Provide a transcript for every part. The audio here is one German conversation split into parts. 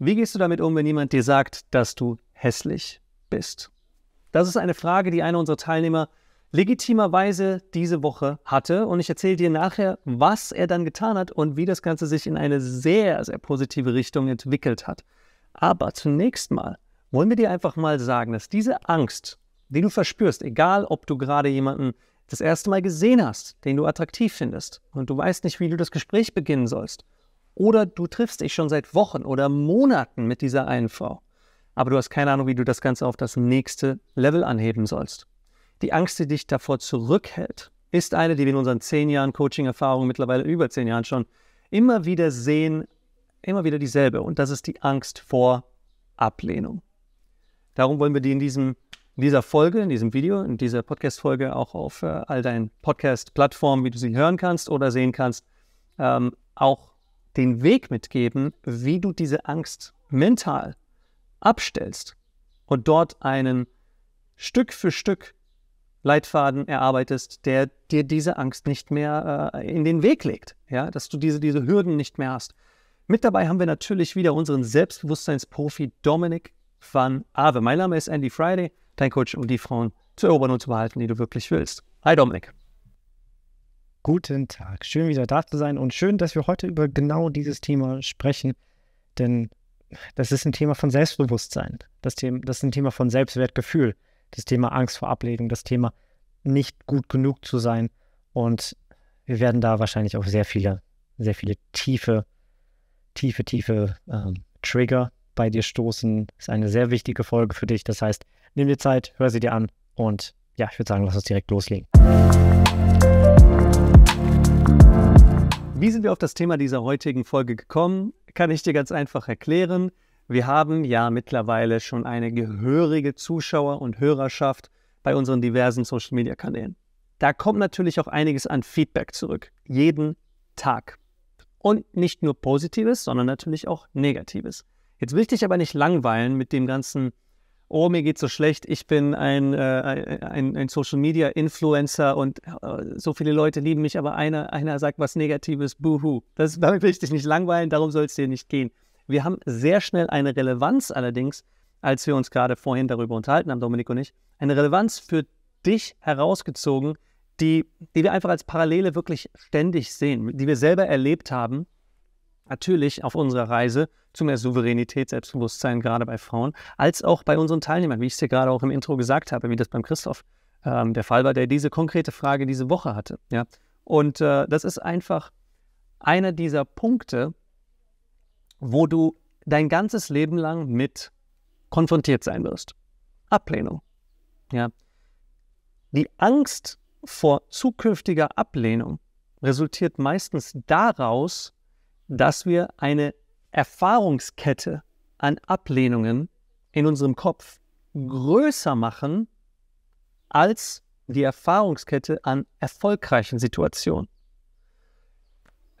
Wie gehst du damit um, wenn jemand dir sagt, dass du hässlich bist? Das ist eine Frage, die einer unserer Teilnehmer legitimerweise diese Woche hatte. Und ich erzähle dir nachher, was er dann getan hat und wie das Ganze sich in eine sehr, sehr positive Richtung entwickelt hat. Aber zunächst mal wollen wir dir einfach mal sagen, dass diese Angst, die du verspürst, egal ob du gerade jemanden das erste Mal gesehen hast, den du attraktiv findest und du weißt nicht, wie du das Gespräch beginnen sollst, oder du triffst dich schon seit Wochen oder Monaten mit dieser einen Frau, aber du hast keine Ahnung, wie du das Ganze auf das nächste Level anheben sollst. Die Angst, die dich davor zurückhält, ist eine, die wir in unseren zehn Jahren Coaching-Erfahrung, mittlerweile über zehn Jahren schon, immer wieder sehen, immer wieder dieselbe. Und das ist die Angst vor Ablehnung. Darum wollen wir dir in, diesem, in dieser Folge, in diesem Video, in dieser Podcast-Folge auch auf äh, all deinen Podcast-Plattformen, wie du sie hören kannst oder sehen kannst, ähm, auch den Weg mitgeben, wie du diese Angst mental abstellst und dort einen Stück für Stück Leitfaden erarbeitest, der dir diese Angst nicht mehr äh, in den Weg legt, ja, dass du diese, diese Hürden nicht mehr hast. Mit dabei haben wir natürlich wieder unseren Selbstbewusstseinsprofi Dominik van Ave. Mein Name ist Andy Friday, dein Coach, um die Frauen zu erobern und zu behalten, die du wirklich willst. Hi Dominik. Guten Tag, schön wieder da zu sein und schön, dass wir heute über genau dieses Thema sprechen, denn das ist ein Thema von Selbstbewusstsein, das, Thema, das ist ein Thema von Selbstwertgefühl, das Thema Angst vor Ablehnung, das Thema nicht gut genug zu sein und wir werden da wahrscheinlich auch sehr viele, sehr viele tiefe, tiefe, tiefe ähm, Trigger bei dir stoßen. Das ist eine sehr wichtige Folge für dich, das heißt, nimm dir Zeit, hör sie dir an und ja, ich würde sagen, lass uns direkt loslegen. Musik wie sind wir auf das Thema dieser heutigen Folge gekommen? Kann ich dir ganz einfach erklären. Wir haben ja mittlerweile schon eine gehörige Zuschauer- und Hörerschaft bei unseren diversen Social-Media-Kanälen. Da kommt natürlich auch einiges an Feedback zurück, jeden Tag. Und nicht nur Positives, sondern natürlich auch Negatives. Jetzt will ich dich aber nicht langweilen mit dem ganzen oh, mir geht so schlecht, ich bin ein, äh, ein, ein, Social Media Influencer und äh, so viele Leute lieben mich, aber einer, einer sagt was Negatives, buhu. Das, damit will ich dich nicht langweilen, darum soll es dir nicht gehen. Wir haben sehr schnell eine Relevanz allerdings, als wir uns gerade vorhin darüber unterhalten haben, Dominik und ich, eine Relevanz für dich herausgezogen, die, die wir einfach als Parallele wirklich ständig sehen, die wir selber erlebt haben, natürlich auf unserer Reise zu mehr Souveränität, Selbstbewusstsein, gerade bei Frauen, als auch bei unseren Teilnehmern, wie ich es hier gerade auch im Intro gesagt habe, wie das beim Christoph ähm, der Fall war, der diese konkrete Frage diese Woche hatte. Ja? Und äh, das ist einfach einer dieser Punkte, wo du dein ganzes Leben lang mit konfrontiert sein wirst. Ablehnung. Ja. Die Angst vor zukünftiger Ablehnung resultiert meistens daraus, dass wir eine Erfahrungskette an Ablehnungen in unserem Kopf größer machen als die Erfahrungskette an erfolgreichen Situationen.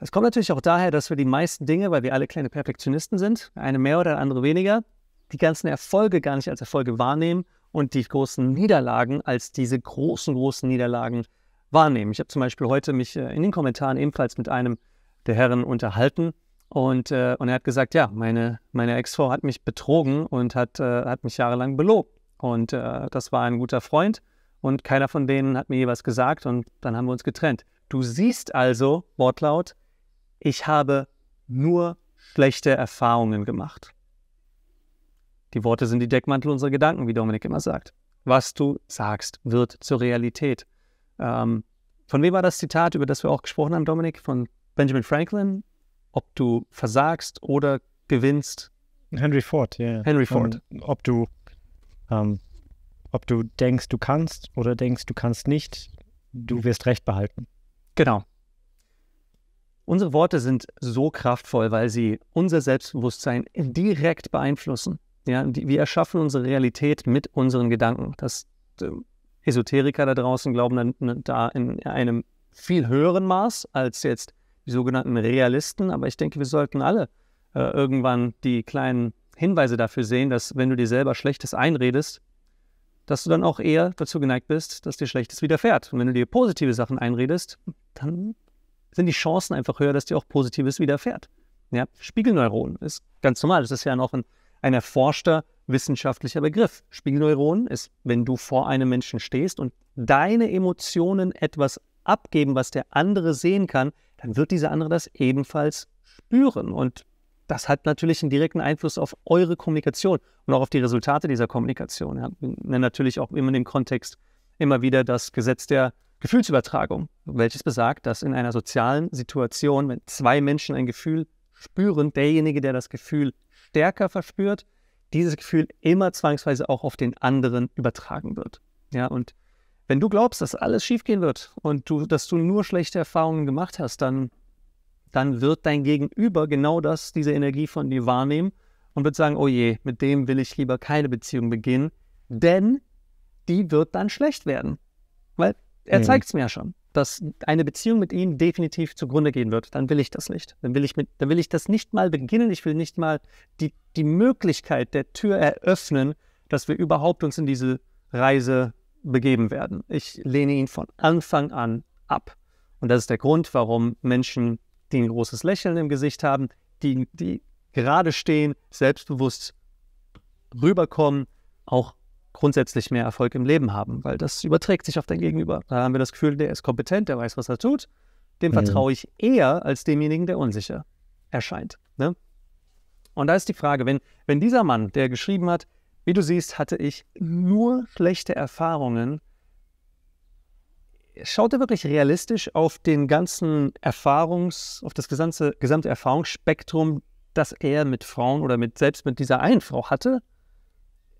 Das kommt natürlich auch daher, dass wir die meisten Dinge, weil wir alle kleine Perfektionisten sind, eine mehr oder andere weniger, die ganzen Erfolge gar nicht als Erfolge wahrnehmen und die großen Niederlagen als diese großen, großen Niederlagen wahrnehmen. Ich habe zum Beispiel heute mich äh, in den Kommentaren ebenfalls mit einem der Herren unterhalten, und, äh, und er hat gesagt, ja, meine, meine Ex-Frau hat mich betrogen und hat, äh, hat mich jahrelang belobt. Und äh, das war ein guter Freund und keiner von denen hat mir je was gesagt und dann haben wir uns getrennt. Du siehst also, Wortlaut, ich habe nur schlechte Erfahrungen gemacht. Die Worte sind die Deckmantel unserer Gedanken, wie Dominik immer sagt. Was du sagst, wird zur Realität. Ähm, von wem war das Zitat, über das wir auch gesprochen haben, Dominik? Von Benjamin Franklin? ob du versagst oder gewinnst. Henry Ford, ja. Yeah. Henry Ford. Um, ähm, ob du um, ähm, ob du denkst, du kannst oder denkst, du kannst nicht, du wirst Recht behalten. Genau. Unsere Worte sind so kraftvoll, weil sie unser Selbstbewusstsein direkt beeinflussen. Ja, wir erschaffen unsere Realität mit unseren Gedanken. Das äh, Esoteriker da draußen glauben dann, da in einem viel höheren Maß als jetzt die sogenannten Realisten. Aber ich denke, wir sollten alle äh, irgendwann die kleinen Hinweise dafür sehen, dass wenn du dir selber Schlechtes einredest, dass du dann auch eher dazu geneigt bist, dass dir Schlechtes widerfährt. Und wenn du dir positive Sachen einredest, dann sind die Chancen einfach höher, dass dir auch Positives widerfährt. Ja, Spiegelneuronen ist ganz normal. Das ist ja noch ein, ein erforschter wissenschaftlicher Begriff. Spiegelneuronen ist, wenn du vor einem Menschen stehst und deine Emotionen etwas abgeben, was der andere sehen kann, dann wird dieser andere das ebenfalls spüren. Und das hat natürlich einen direkten Einfluss auf eure Kommunikation und auch auf die Resultate dieser Kommunikation. Ja, wir nennen natürlich auch immer in dem Kontext immer wieder das Gesetz der Gefühlsübertragung, welches besagt, dass in einer sozialen Situation, wenn zwei Menschen ein Gefühl spüren, derjenige, der das Gefühl stärker verspürt, dieses Gefühl immer zwangsweise auch auf den anderen übertragen wird. Ja, und wenn du glaubst, dass alles schiefgehen wird und du, dass du nur schlechte Erfahrungen gemacht hast, dann, dann wird dein Gegenüber genau das, diese Energie von dir wahrnehmen und wird sagen, oh je, mit dem will ich lieber keine Beziehung beginnen, denn die wird dann schlecht werden. Weil er mhm. zeigt es mir ja schon, dass eine Beziehung mit ihm definitiv zugrunde gehen wird. Dann will ich das nicht. Dann will ich, mit, dann will ich das nicht mal beginnen. Ich will nicht mal die, die Möglichkeit der Tür eröffnen, dass wir überhaupt uns in diese Reise begeben werden. Ich lehne ihn von Anfang an ab. Und das ist der Grund, warum Menschen, die ein großes Lächeln im Gesicht haben, die, die gerade stehen, selbstbewusst rüberkommen, auch grundsätzlich mehr Erfolg im Leben haben, weil das überträgt sich auf dein Gegenüber. Da haben wir das Gefühl, der ist kompetent, der weiß, was er tut. Dem mhm. vertraue ich eher als demjenigen, der unsicher erscheint. Ne? Und da ist die Frage, wenn, wenn dieser Mann, der geschrieben hat, wie du siehst, hatte ich nur schlechte Erfahrungen. Schaut Schaute wirklich realistisch auf den ganzen Erfahrungs, auf das gesamte, gesamte Erfahrungsspektrum, das er mit Frauen oder mit selbst mit dieser einen Frau hatte,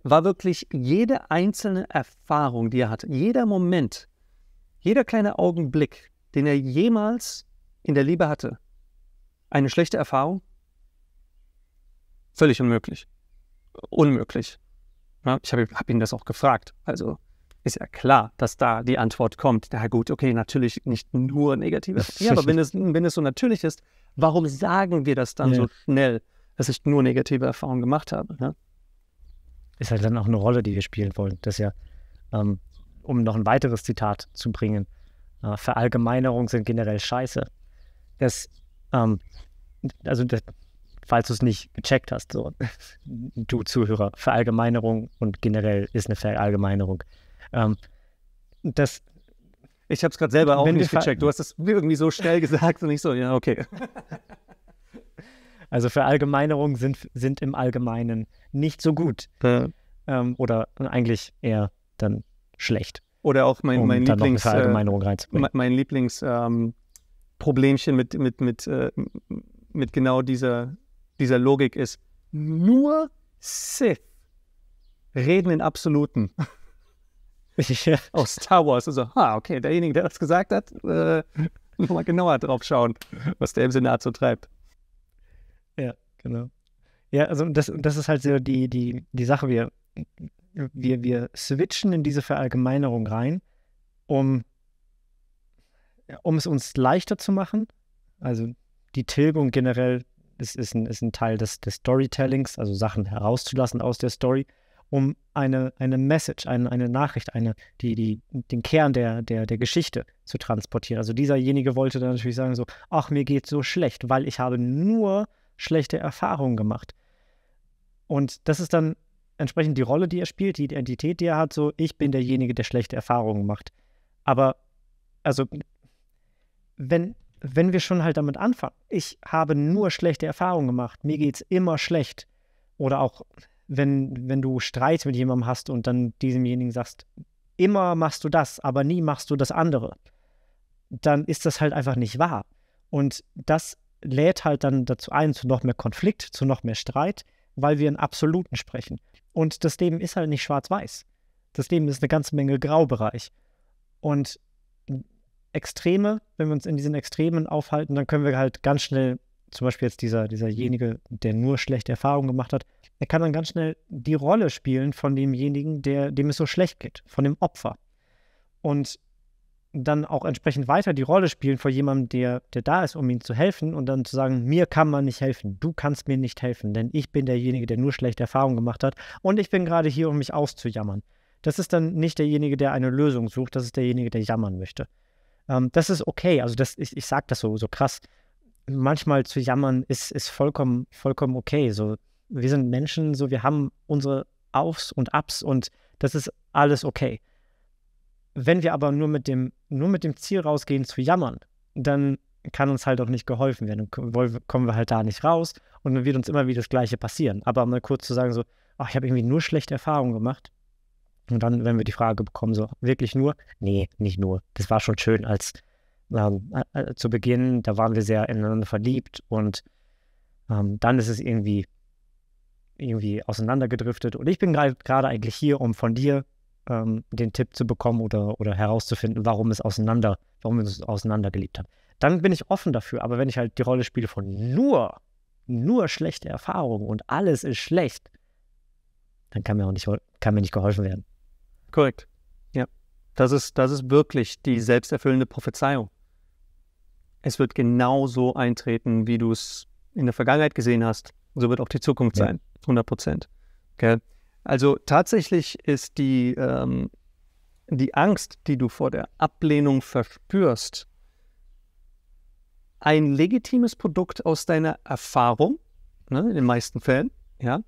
war wirklich jede einzelne Erfahrung, die er hatte, jeder Moment, jeder kleine Augenblick, den er jemals in der Liebe hatte, eine schlechte Erfahrung? Völlig unmöglich. Unmöglich. Ne? Ich habe hab ihn das auch gefragt. Also ist ja klar, dass da die Antwort kommt. Na ja, gut, okay, natürlich nicht nur Negatives. Ja, aber wenn es, wenn es so natürlich ist, warum sagen wir das dann ja. so schnell, dass ich nur negative Erfahrungen gemacht habe? Ne? Ist halt dann auch eine Rolle, die wir spielen wollen. Das ja, ähm, um noch ein weiteres Zitat zu bringen, äh, Verallgemeinerungen sind generell scheiße. Das, ähm, also das, falls du es nicht gecheckt hast, so du Zuhörer, Verallgemeinerung und generell ist eine Verallgemeinerung. Ähm, das, ich habe es gerade selber auch nicht gecheckt. Du hast es irgendwie so schnell gesagt und ich so, ja, okay. Also Verallgemeinerungen sind, sind im Allgemeinen nicht so gut. Ja. Ähm, oder eigentlich eher dann schlecht. Oder auch mein, um mein äh, mein Lieblings ähm, mit, mit, mit, äh, mit genau dieser dieser Logik ist, nur Sith reden in Absoluten. ja. Aus Star Wars. Also, ha, okay, derjenige, der das gesagt hat, äh, nochmal genauer drauf schauen, was der im Senat so treibt. Ja, genau. Ja, also das, das ist halt so die, die, die Sache. Wir, wir, wir switchen in diese Verallgemeinerung rein, um, um es uns leichter zu machen. Also die Tilgung generell ist, ist, ein, ist ein Teil des, des Storytellings, also Sachen herauszulassen aus der Story, um eine, eine Message, eine, eine Nachricht, eine, die, die, den Kern der, der, der Geschichte zu transportieren. Also dieserjenige wollte dann natürlich sagen, so, ach, mir geht so schlecht, weil ich habe nur schlechte Erfahrungen gemacht. Und das ist dann entsprechend die Rolle, die er spielt, die Identität, die er hat, so, ich bin derjenige, der schlechte Erfahrungen macht. Aber, also, wenn, wenn wir schon halt damit anfangen, ich habe nur schlechte Erfahrungen gemacht, mir geht es immer schlecht. Oder auch, wenn, wenn du Streit mit jemandem hast und dann diesemjenigen sagst, immer machst du das, aber nie machst du das andere, dann ist das halt einfach nicht wahr. Und das lädt halt dann dazu ein, zu noch mehr Konflikt, zu noch mehr Streit, weil wir in Absoluten sprechen. Und das Leben ist halt nicht schwarz-weiß. Das Leben ist eine ganze Menge Graubereich. Und Extreme. Wenn wir uns in diesen Extremen aufhalten, dann können wir halt ganz schnell, zum Beispiel jetzt dieser, dieserjenige, der nur schlechte Erfahrungen gemacht hat, er kann dann ganz schnell die Rolle spielen von demjenigen, der, dem es so schlecht geht, von dem Opfer. Und dann auch entsprechend weiter die Rolle spielen vor jemandem, der, der da ist, um ihm zu helfen und dann zu sagen, mir kann man nicht helfen, du kannst mir nicht helfen, denn ich bin derjenige, der nur schlechte Erfahrungen gemacht hat und ich bin gerade hier, um mich auszujammern. Das ist dann nicht derjenige, der eine Lösung sucht, das ist derjenige, der jammern möchte. Ähm, das ist okay. Also das, ich, ich sage das so, so krass. Manchmal zu jammern ist, ist vollkommen, vollkommen okay. So, wir sind Menschen, so wir haben unsere Aufs und Abs und das ist alles okay. Wenn wir aber nur mit dem, nur mit dem Ziel rausgehen zu jammern, dann kann uns halt auch nicht geholfen werden. Dann kommen wir halt da nicht raus und dann wird uns immer wieder das Gleiche passieren. Aber mal kurz zu sagen, so, ach, ich habe irgendwie nur schlechte Erfahrungen gemacht, und dann, wenn wir die Frage bekommen, so wirklich nur? Nee, nicht nur. Das war schon schön, als ähm, äh, zu Beginn, da waren wir sehr ineinander verliebt und ähm, dann ist es irgendwie, irgendwie auseinandergedriftet. Und ich bin gerade eigentlich hier, um von dir ähm, den Tipp zu bekommen oder, oder herauszufinden, warum es auseinander, warum wir uns auseinandergeliebt haben. Dann bin ich offen dafür, aber wenn ich halt die Rolle spiele von nur, nur schlechte Erfahrungen und alles ist schlecht, dann kann mir auch nicht, kann mir nicht geholfen werden. Korrekt. Ja. Das ist, das ist wirklich die mhm. selbsterfüllende Prophezeiung. Es wird genau so eintreten, wie du es in der Vergangenheit gesehen hast. So wird auch die Zukunft ja. sein. 100 Prozent. Okay. Also tatsächlich ist die, ähm, die Angst, die du vor der Ablehnung verspürst, ein legitimes Produkt aus deiner Erfahrung, ne, in den meisten Fällen, ja,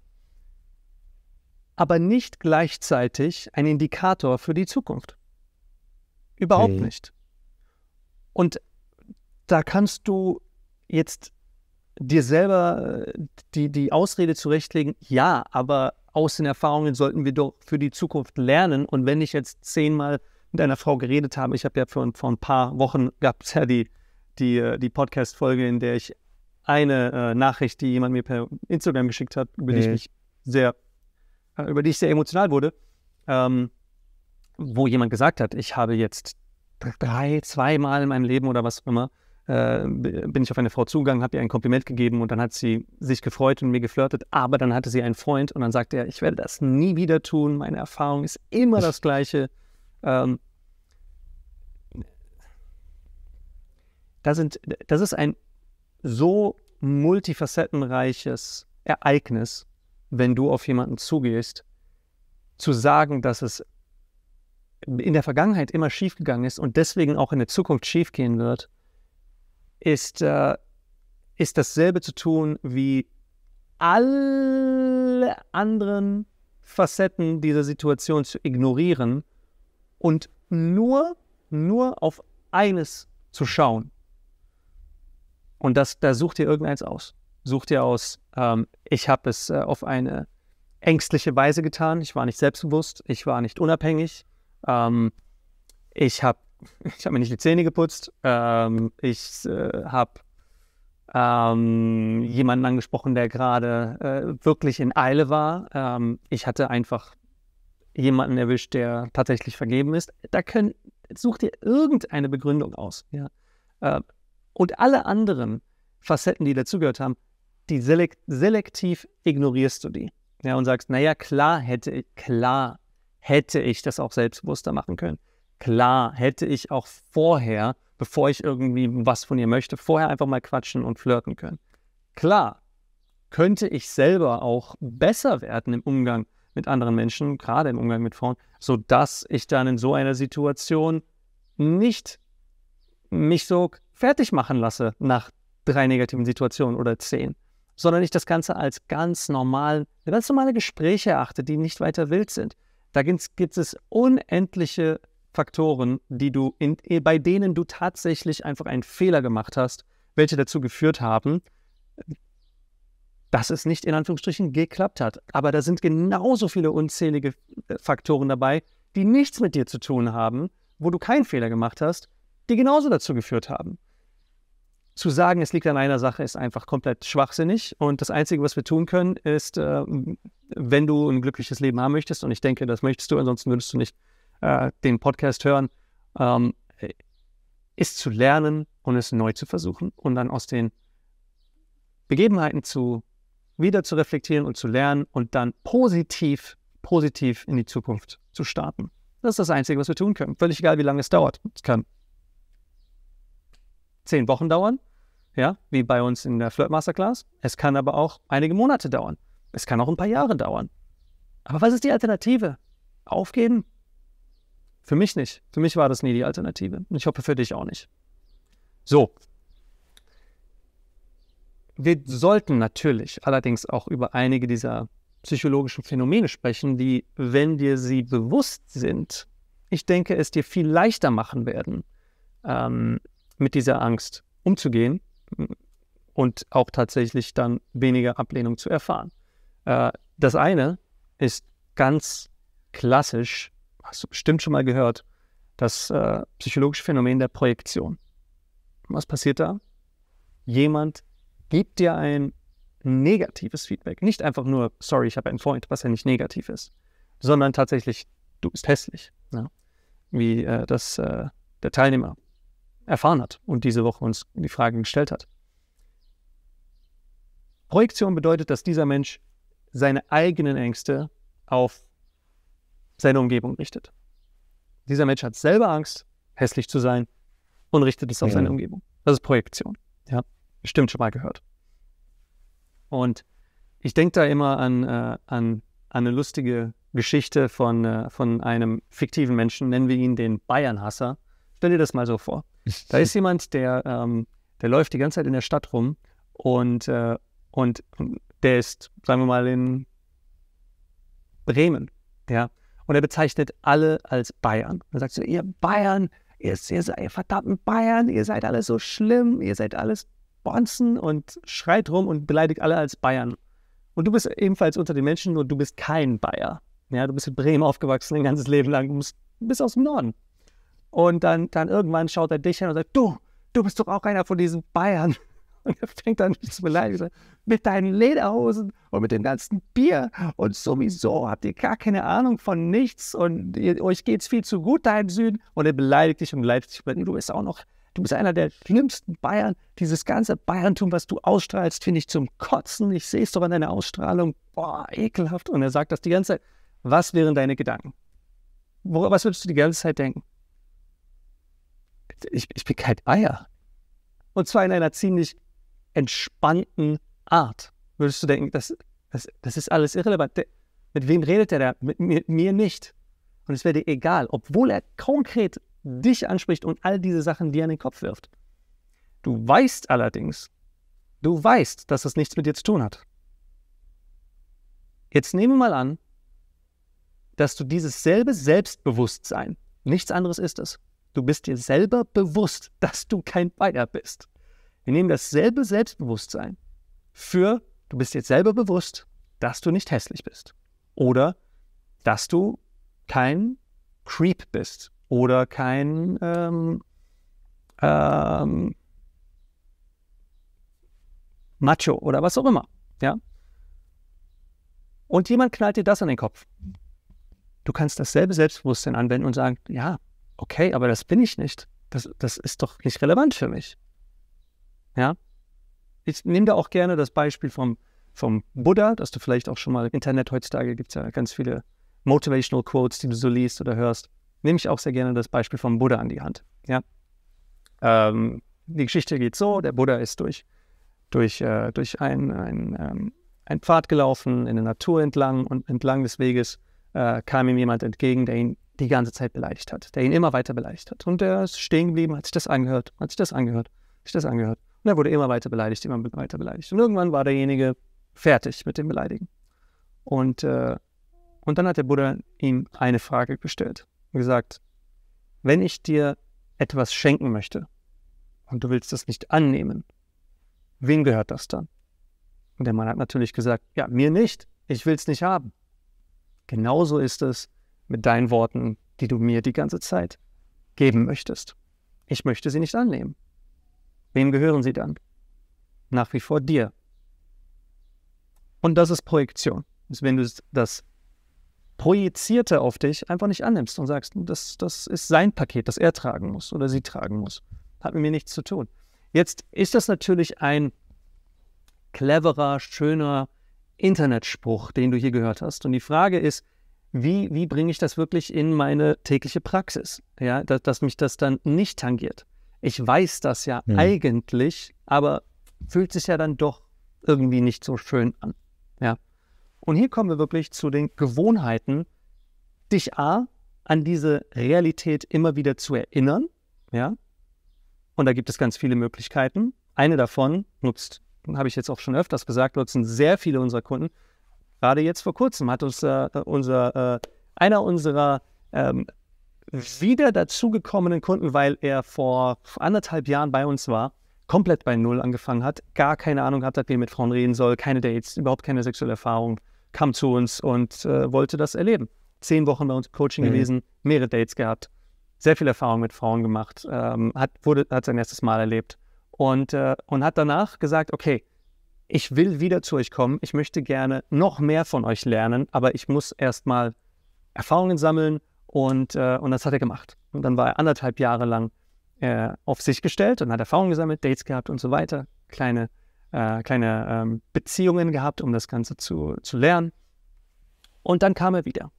aber nicht gleichzeitig ein Indikator für die Zukunft. Überhaupt okay. nicht. Und da kannst du jetzt dir selber äh, die, die Ausrede zurechtlegen, ja, aber aus den Erfahrungen sollten wir doch für die Zukunft lernen. Und wenn ich jetzt zehnmal mit einer Frau geredet habe, ich habe ja vor, vor ein paar Wochen gab es ja die, die, äh, die Podcast-Folge, in der ich eine äh, Nachricht, die jemand mir per Instagram geschickt hat, über die ich äh. mich sehr äh, über die ich sehr emotional wurde, ähm, wo jemand gesagt hat, ich habe jetzt drei, zweimal in meinem Leben oder was auch immer, äh, bin ich auf eine Frau zugegangen, habe ihr ein Kompliment gegeben und dann hat sie sich gefreut und mir geflirtet, aber dann hatte sie einen Freund und dann sagte er, ich werde das nie wieder tun, meine Erfahrung ist immer das gleiche. Ähm, da sind, das ist ein so multifacettenreiches Ereignis, wenn du auf jemanden zugehst, zu sagen, dass es in der Vergangenheit immer schiefgegangen ist und deswegen auch in der Zukunft schiefgehen wird, ist, äh, ist dasselbe zu tun wie alle anderen Facetten dieser Situation zu ignorieren und nur, nur auf eines zu schauen. Und das, da sucht ihr irgendeins aus such dir aus. Ähm, ich habe es äh, auf eine ängstliche Weise getan. Ich war nicht selbstbewusst, ich war nicht unabhängig. Ähm, ich habe ich hab mir nicht die Zähne geputzt. Ähm, ich äh, habe ähm, jemanden angesprochen, der gerade äh, wirklich in Eile war. Ähm, ich hatte einfach jemanden erwischt, der tatsächlich vergeben ist. Da können, such dir irgendeine Begründung aus. Ja. Ähm, und alle anderen Facetten, die dazugehört haben, die selekt selektiv ignorierst du die. Ja, und sagst, naja, klar hätte ich, klar hätte ich das auch selbstbewusster machen können. Klar hätte ich auch vorher, bevor ich irgendwie was von ihr möchte, vorher einfach mal quatschen und flirten können. Klar könnte ich selber auch besser werden im Umgang mit anderen Menschen, gerade im Umgang mit Frauen, sodass ich dann in so einer Situation nicht mich so fertig machen lasse nach drei negativen Situationen oder zehn sondern ich das Ganze als ganz normal, ganz normale Gespräche erachte, die nicht weiter wild sind. Da gibt es unendliche Faktoren, die du in, bei denen du tatsächlich einfach einen Fehler gemacht hast, welche dazu geführt haben, dass es nicht in Anführungsstrichen geklappt hat. Aber da sind genauso viele unzählige äh, Faktoren dabei, die nichts mit dir zu tun haben, wo du keinen Fehler gemacht hast, die genauso dazu geführt haben zu sagen, es liegt an einer Sache, ist einfach komplett schwachsinnig. Und das Einzige, was wir tun können, ist, äh, wenn du ein glückliches Leben haben möchtest, und ich denke, das möchtest du, ansonsten würdest du nicht äh, den Podcast hören, ähm, ist zu lernen und es neu zu versuchen und dann aus den Begebenheiten zu wieder zu reflektieren und zu lernen und dann positiv, positiv in die Zukunft zu starten. Das ist das Einzige, was wir tun können. Völlig egal, wie lange es dauert. Es kann zehn Wochen dauern, ja, wie bei uns in der Flirt Masterclass. Es kann aber auch einige Monate dauern. Es kann auch ein paar Jahre dauern. Aber was ist die Alternative? Aufgeben? Für mich nicht. Für mich war das nie die Alternative. Und ich hoffe für dich auch nicht. So. Wir sollten natürlich allerdings auch über einige dieser psychologischen Phänomene sprechen, die, wenn dir sie bewusst sind, ich denke, es dir viel leichter machen werden, ähm, mit dieser Angst umzugehen und auch tatsächlich dann weniger Ablehnung zu erfahren. Äh, das eine ist ganz klassisch, hast du bestimmt schon mal gehört, das äh, psychologische Phänomen der Projektion. Was passiert da? Jemand gibt dir ein negatives Feedback. Nicht einfach nur, sorry, ich habe einen Freund, was ja nicht negativ ist, sondern tatsächlich, du bist hässlich. Ja? Ne? Wie äh, das, äh, der Teilnehmer erfahren hat und diese Woche uns die Fragen gestellt hat. Projektion bedeutet, dass dieser Mensch seine eigenen Ängste auf seine Umgebung richtet. Dieser Mensch hat selber Angst, hässlich zu sein und richtet es auf ja. seine Umgebung. Das ist Projektion. Ja, bestimmt schon mal gehört. Und ich denke da immer an, äh, an, an, eine lustige Geschichte von, äh, von einem fiktiven Menschen, nennen wir ihn den Bayernhasser. Stell dir das mal so vor. Da ist jemand, der, ähm, der läuft die ganze Zeit in der Stadt rum und, äh, und der ist, sagen wir mal, in Bremen. Ja? Und er bezeichnet alle als Bayern. Er sagt so, ihr Bayern, ihr, ihr seid ihr verdammten Bayern, ihr seid alles so schlimm, ihr seid alles Bonzen und schreit rum und beleidigt alle als Bayern. Und du bist ebenfalls unter den Menschen, nur du bist kein Bayer. Ja, du bist in Bremen aufgewachsen, dein ganzes Leben lang. Du bist aus dem Norden. Und dann, dann irgendwann schaut er dich an und sagt, du, du bist doch auch einer von diesen Bayern. Und er fängt an zu beleidigen. Mit deinen Lederhosen und mit dem ganzen Bier und sowieso habt ihr gar keine Ahnung von nichts und ihr, euch es viel zu gut da im Süden. Und er beleidigt dich und beleidigt dich. Du bist auch noch, du bist einer der schlimmsten Bayern. Dieses ganze Bayerntum, was du ausstrahlst, finde ich zum Kotzen. Ich sehe es doch an deiner Ausstrahlung. Boah, ekelhaft. Und er sagt das die ganze Zeit. Was wären deine Gedanken? Wor was würdest du die ganze Zeit denken? ich, ich bin kein Eier. Und zwar in einer ziemlich entspannten Art. Würdest du denken, das, das, das ist alles irrelevant. Der, mit wem redet er da? Mit mir, mir nicht. Und es wäre dir egal, obwohl er konkret dich anspricht und all diese Sachen dir an den Kopf wirft. Du weißt allerdings, du weißt, dass das nichts mit dir zu tun hat. Jetzt nehme mal an, dass du dieses selbe Selbstbewusstsein, nichts anderes ist es, Du bist dir selber bewusst, dass du kein Fighter bist. Wir nehmen dasselbe Selbstbewusstsein für, du bist jetzt selber bewusst, dass du nicht hässlich bist. Oder dass du kein Creep bist. Oder kein ähm, ähm, Macho oder was auch immer. Ja? Und jemand knallt dir das an den Kopf. Du kannst dasselbe Selbstbewusstsein anwenden und sagen, ja, okay, aber das bin ich nicht. Das, das ist doch nicht relevant für mich. Ja? Ich nehme da auch gerne das Beispiel vom, vom Buddha, dass du vielleicht auch schon mal im Internet heutzutage gibt es ja ganz viele Motivational Quotes, die du so liest oder hörst. Nehme ich auch sehr gerne das Beispiel vom Buddha an die Hand. Ja? Ähm, die Geschichte geht so: der Buddha ist durch, durch, äh, durch ein, ein, ähm, ein Pfad gelaufen, in der Natur entlang und entlang des Weges äh, kam ihm jemand entgegen, der ihn die ganze Zeit beleidigt hat, der ihn immer weiter beleidigt hat. Und er ist stehen geblieben, hat sich das angehört, hat sich das angehört, hat sich das angehört. Und er wurde immer weiter beleidigt, immer weiter beleidigt. Und irgendwann war derjenige fertig mit dem Beleidigen. Und, äh, und dann hat der Buddha ihm eine Frage gestellt und gesagt, wenn ich dir etwas schenken möchte und du willst das nicht annehmen, wem gehört das dann? Und der Mann hat natürlich gesagt, ja, mir nicht, ich will es nicht haben. Genauso ist es mit deinen Worten, die du mir die ganze Zeit geben möchtest. Ich möchte sie nicht annehmen. Wem gehören sie dann? Nach wie vor dir. Und das ist Projektion. Das also ist, wenn du das Projizierte auf dich einfach nicht annimmst und sagst, das, das ist sein Paket, das er tragen muss oder sie tragen muss. Hat mit mir nichts zu tun. Jetzt ist das natürlich ein cleverer, schöner, Internetspruch, den du hier gehört hast. Und die Frage ist, wie, wie bringe ich das wirklich in meine tägliche Praxis? Ja, dass, dass mich das dann nicht tangiert. Ich weiß das ja mhm. eigentlich, aber fühlt sich ja dann doch irgendwie nicht so schön an. Ja. Und hier kommen wir wirklich zu den Gewohnheiten, dich A, an diese Realität immer wieder zu erinnern. Ja. Und da gibt es ganz viele Möglichkeiten. Eine davon nutzt habe ich jetzt auch schon öfters gesagt, nutzen sehr viele unserer Kunden. Gerade jetzt vor kurzem hat uns äh, unser, äh, einer unserer ähm, wieder dazugekommenen Kunden, weil er vor anderthalb Jahren bei uns war, komplett bei Null angefangen hat, gar keine Ahnung hat, wie er mit Frauen reden soll, keine Dates, überhaupt keine sexuelle Erfahrung, kam zu uns und äh, wollte das erleben. Zehn Wochen bei uns Coaching mhm. gewesen, mehrere Dates gehabt, sehr viel Erfahrung mit Frauen gemacht, ähm, hat, wurde, hat sein erstes Mal erlebt und, äh, und hat danach gesagt, okay, ich will wieder zu euch kommen, ich möchte gerne noch mehr von euch lernen, aber ich muss erstmal Erfahrungen sammeln und, äh, und das hat er gemacht. Und dann war er anderthalb Jahre lang äh, auf sich gestellt und hat Erfahrungen gesammelt, Dates gehabt und so weiter, kleine, äh, kleine ähm, Beziehungen gehabt, um das Ganze zu, zu lernen. Und dann kam er wieder.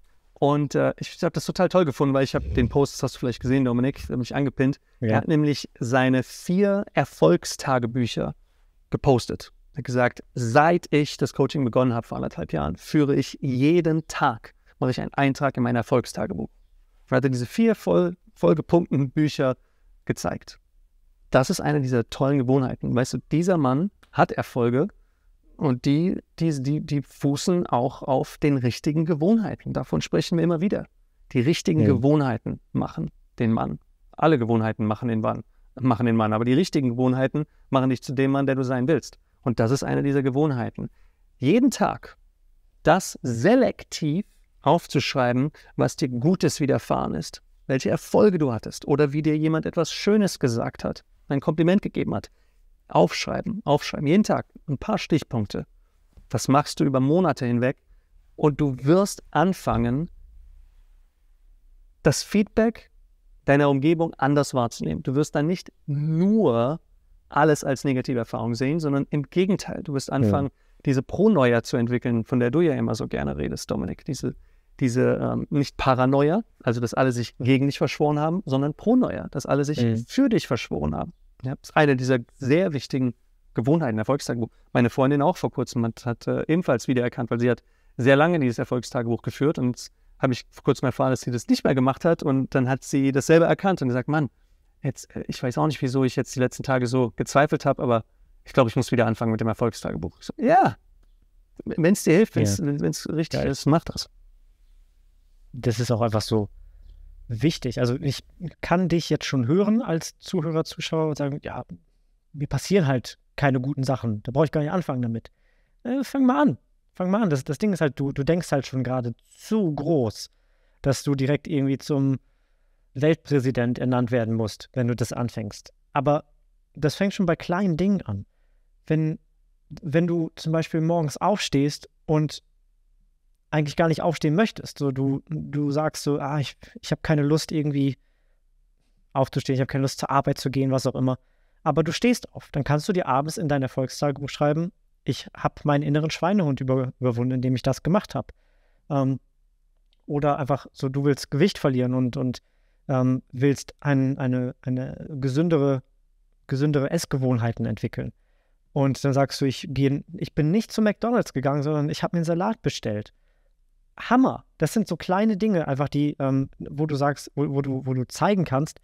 Und äh, ich habe das total toll gefunden, weil ich habe den Post, das hast du vielleicht gesehen, Dominik, mich angepinnt. Ja. Er hat nämlich seine vier Erfolgstagebücher gepostet. Er hat gesagt, seit ich das Coaching begonnen habe vor anderthalb Jahren, führe ich jeden Tag, mache ich einen Eintrag in mein Erfolgstagebuch. Er hat diese vier voll, vollgepumpten Bücher gezeigt. Das ist eine dieser tollen Gewohnheiten. Weißt du, dieser Mann hat Erfolge, und die, die, die, die fußen auch auf den richtigen Gewohnheiten. Davon sprechen wir immer wieder. Die richtigen ja. Gewohnheiten machen den Mann. Alle Gewohnheiten machen den Mann, machen den Mann. Aber die richtigen Gewohnheiten machen dich zu dem Mann, der du sein willst. Und das ist eine dieser Gewohnheiten. Jeden Tag das selektiv aufzuschreiben, was dir Gutes widerfahren ist, welche Erfolge du hattest oder wie dir jemand etwas Schönes gesagt hat, ein Kompliment gegeben hat. Aufschreiben, aufschreiben, jeden Tag ein paar Stichpunkte. Das machst du über Monate hinweg und du wirst anfangen, das Feedback deiner Umgebung anders wahrzunehmen. Du wirst dann nicht nur alles als negative Erfahrung sehen, sondern im Gegenteil, du wirst anfangen, ja. diese Pro-Neuer zu entwickeln, von der du ja immer so gerne redest, Dominik. Diese, diese ähm, nicht Paranoia, also dass alle sich gegen dich verschworen haben, sondern Pro-Neuer, dass alle sich mhm. für dich verschworen haben. Ja, ist eine dieser sehr wichtigen Gewohnheiten, Erfolgstagebuch. Meine Freundin auch vor kurzem hat, hat äh, ebenfalls wiedererkannt, weil sie hat sehr lange dieses Erfolgstagebuch geführt und habe ich vor kurzem erfahren, dass sie das nicht mehr gemacht hat und dann hat sie das selber erkannt und gesagt, Mann, jetzt, äh, ich weiß auch nicht, wieso ich jetzt die letzten Tage so gezweifelt habe, aber ich glaube, ich muss wieder anfangen mit dem Erfolgstagebuch. So, ja, wenn es dir hilft, wenn es ja. richtig Geil. ist, mach das. Das ist auch einfach so, wichtig? Also ich kann dich jetzt schon hören als Zuhörer, Zuschauer und sagen, ja, mir passieren halt keine guten Sachen. Da brauche ich gar nicht anfangen damit. Äh, fang mal an. Fang mal an. Das, das Ding ist halt, du, du denkst halt schon gerade zu groß, dass du direkt irgendwie zum Weltpräsident ernannt werden musst, wenn du das anfängst. Aber das fängt schon bei kleinen Dingen an. Wenn, wenn du zum Beispiel morgens aufstehst und eigentlich gar nicht aufstehen möchtest. So, du, du sagst so, ah, ich, ich habe keine Lust irgendwie aufzustehen, ich habe keine Lust zur Arbeit zu gehen, was auch immer. Aber du stehst auf. Dann kannst du dir abends in dein Erfolgstagebuch schreiben, ich habe meinen inneren Schweinehund über, überwunden, indem ich das gemacht habe. Ähm, oder einfach so, du willst Gewicht verlieren und, und ähm, willst ein, eine, eine gesündere, gesündere Essgewohnheiten entwickeln. Und dann sagst du, ich, geh, ich bin nicht zu McDonalds gegangen, sondern ich habe mir einen Salat bestellt. Hammer. Das sind so kleine Dinge, einfach die, ähm, wo du sagst, wo, wo, du, wo du zeigen kannst,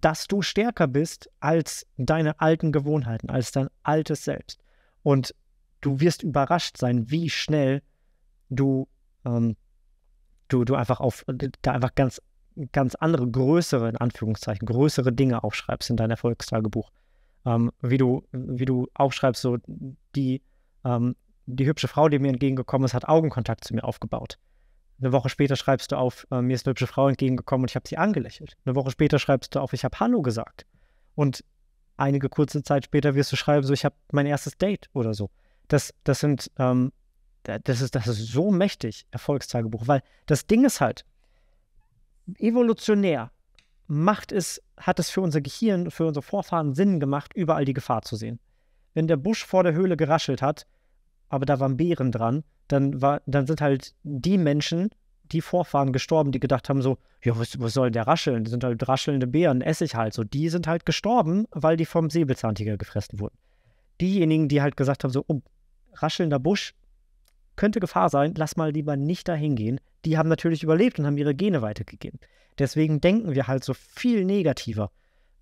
dass du stärker bist als deine alten Gewohnheiten, als dein altes Selbst. Und du wirst überrascht sein, wie schnell du, ähm, du, du einfach auf da einfach ganz, ganz andere, größere, in Anführungszeichen, größere Dinge aufschreibst in dein Erfolgstagebuch. Ähm, wie, du, wie du aufschreibst, so die, ähm, die hübsche Frau, die mir entgegengekommen ist, hat Augenkontakt zu mir aufgebaut. Eine Woche später schreibst du auf, äh, mir ist eine hübsche Frau entgegengekommen und ich habe sie angelächelt. Eine Woche später schreibst du auf, ich habe Hallo gesagt. Und einige kurze Zeit später wirst du schreiben, so ich habe mein erstes Date oder so. Das, das sind, ähm, das, ist, das ist so mächtig, Erfolgstagebuch, weil das Ding ist halt, evolutionär macht es, hat es für unser Gehirn, für unsere Vorfahren Sinn gemacht, überall die Gefahr zu sehen. Wenn der Busch vor der Höhle geraschelt hat, aber da waren Bären dran, dann, war, dann sind halt die Menschen, die Vorfahren gestorben, die gedacht haben so, ja, was, was soll der rascheln? Das sind halt raschelnde Bären, esse ich halt so. Die sind halt gestorben, weil die vom Säbelzahntiger gefressen wurden. Diejenigen, die halt gesagt haben so, oh, raschelnder Busch könnte Gefahr sein, lass mal lieber nicht dahin gehen, die haben natürlich überlebt und haben ihre Gene weitergegeben. Deswegen denken wir halt so viel negativer.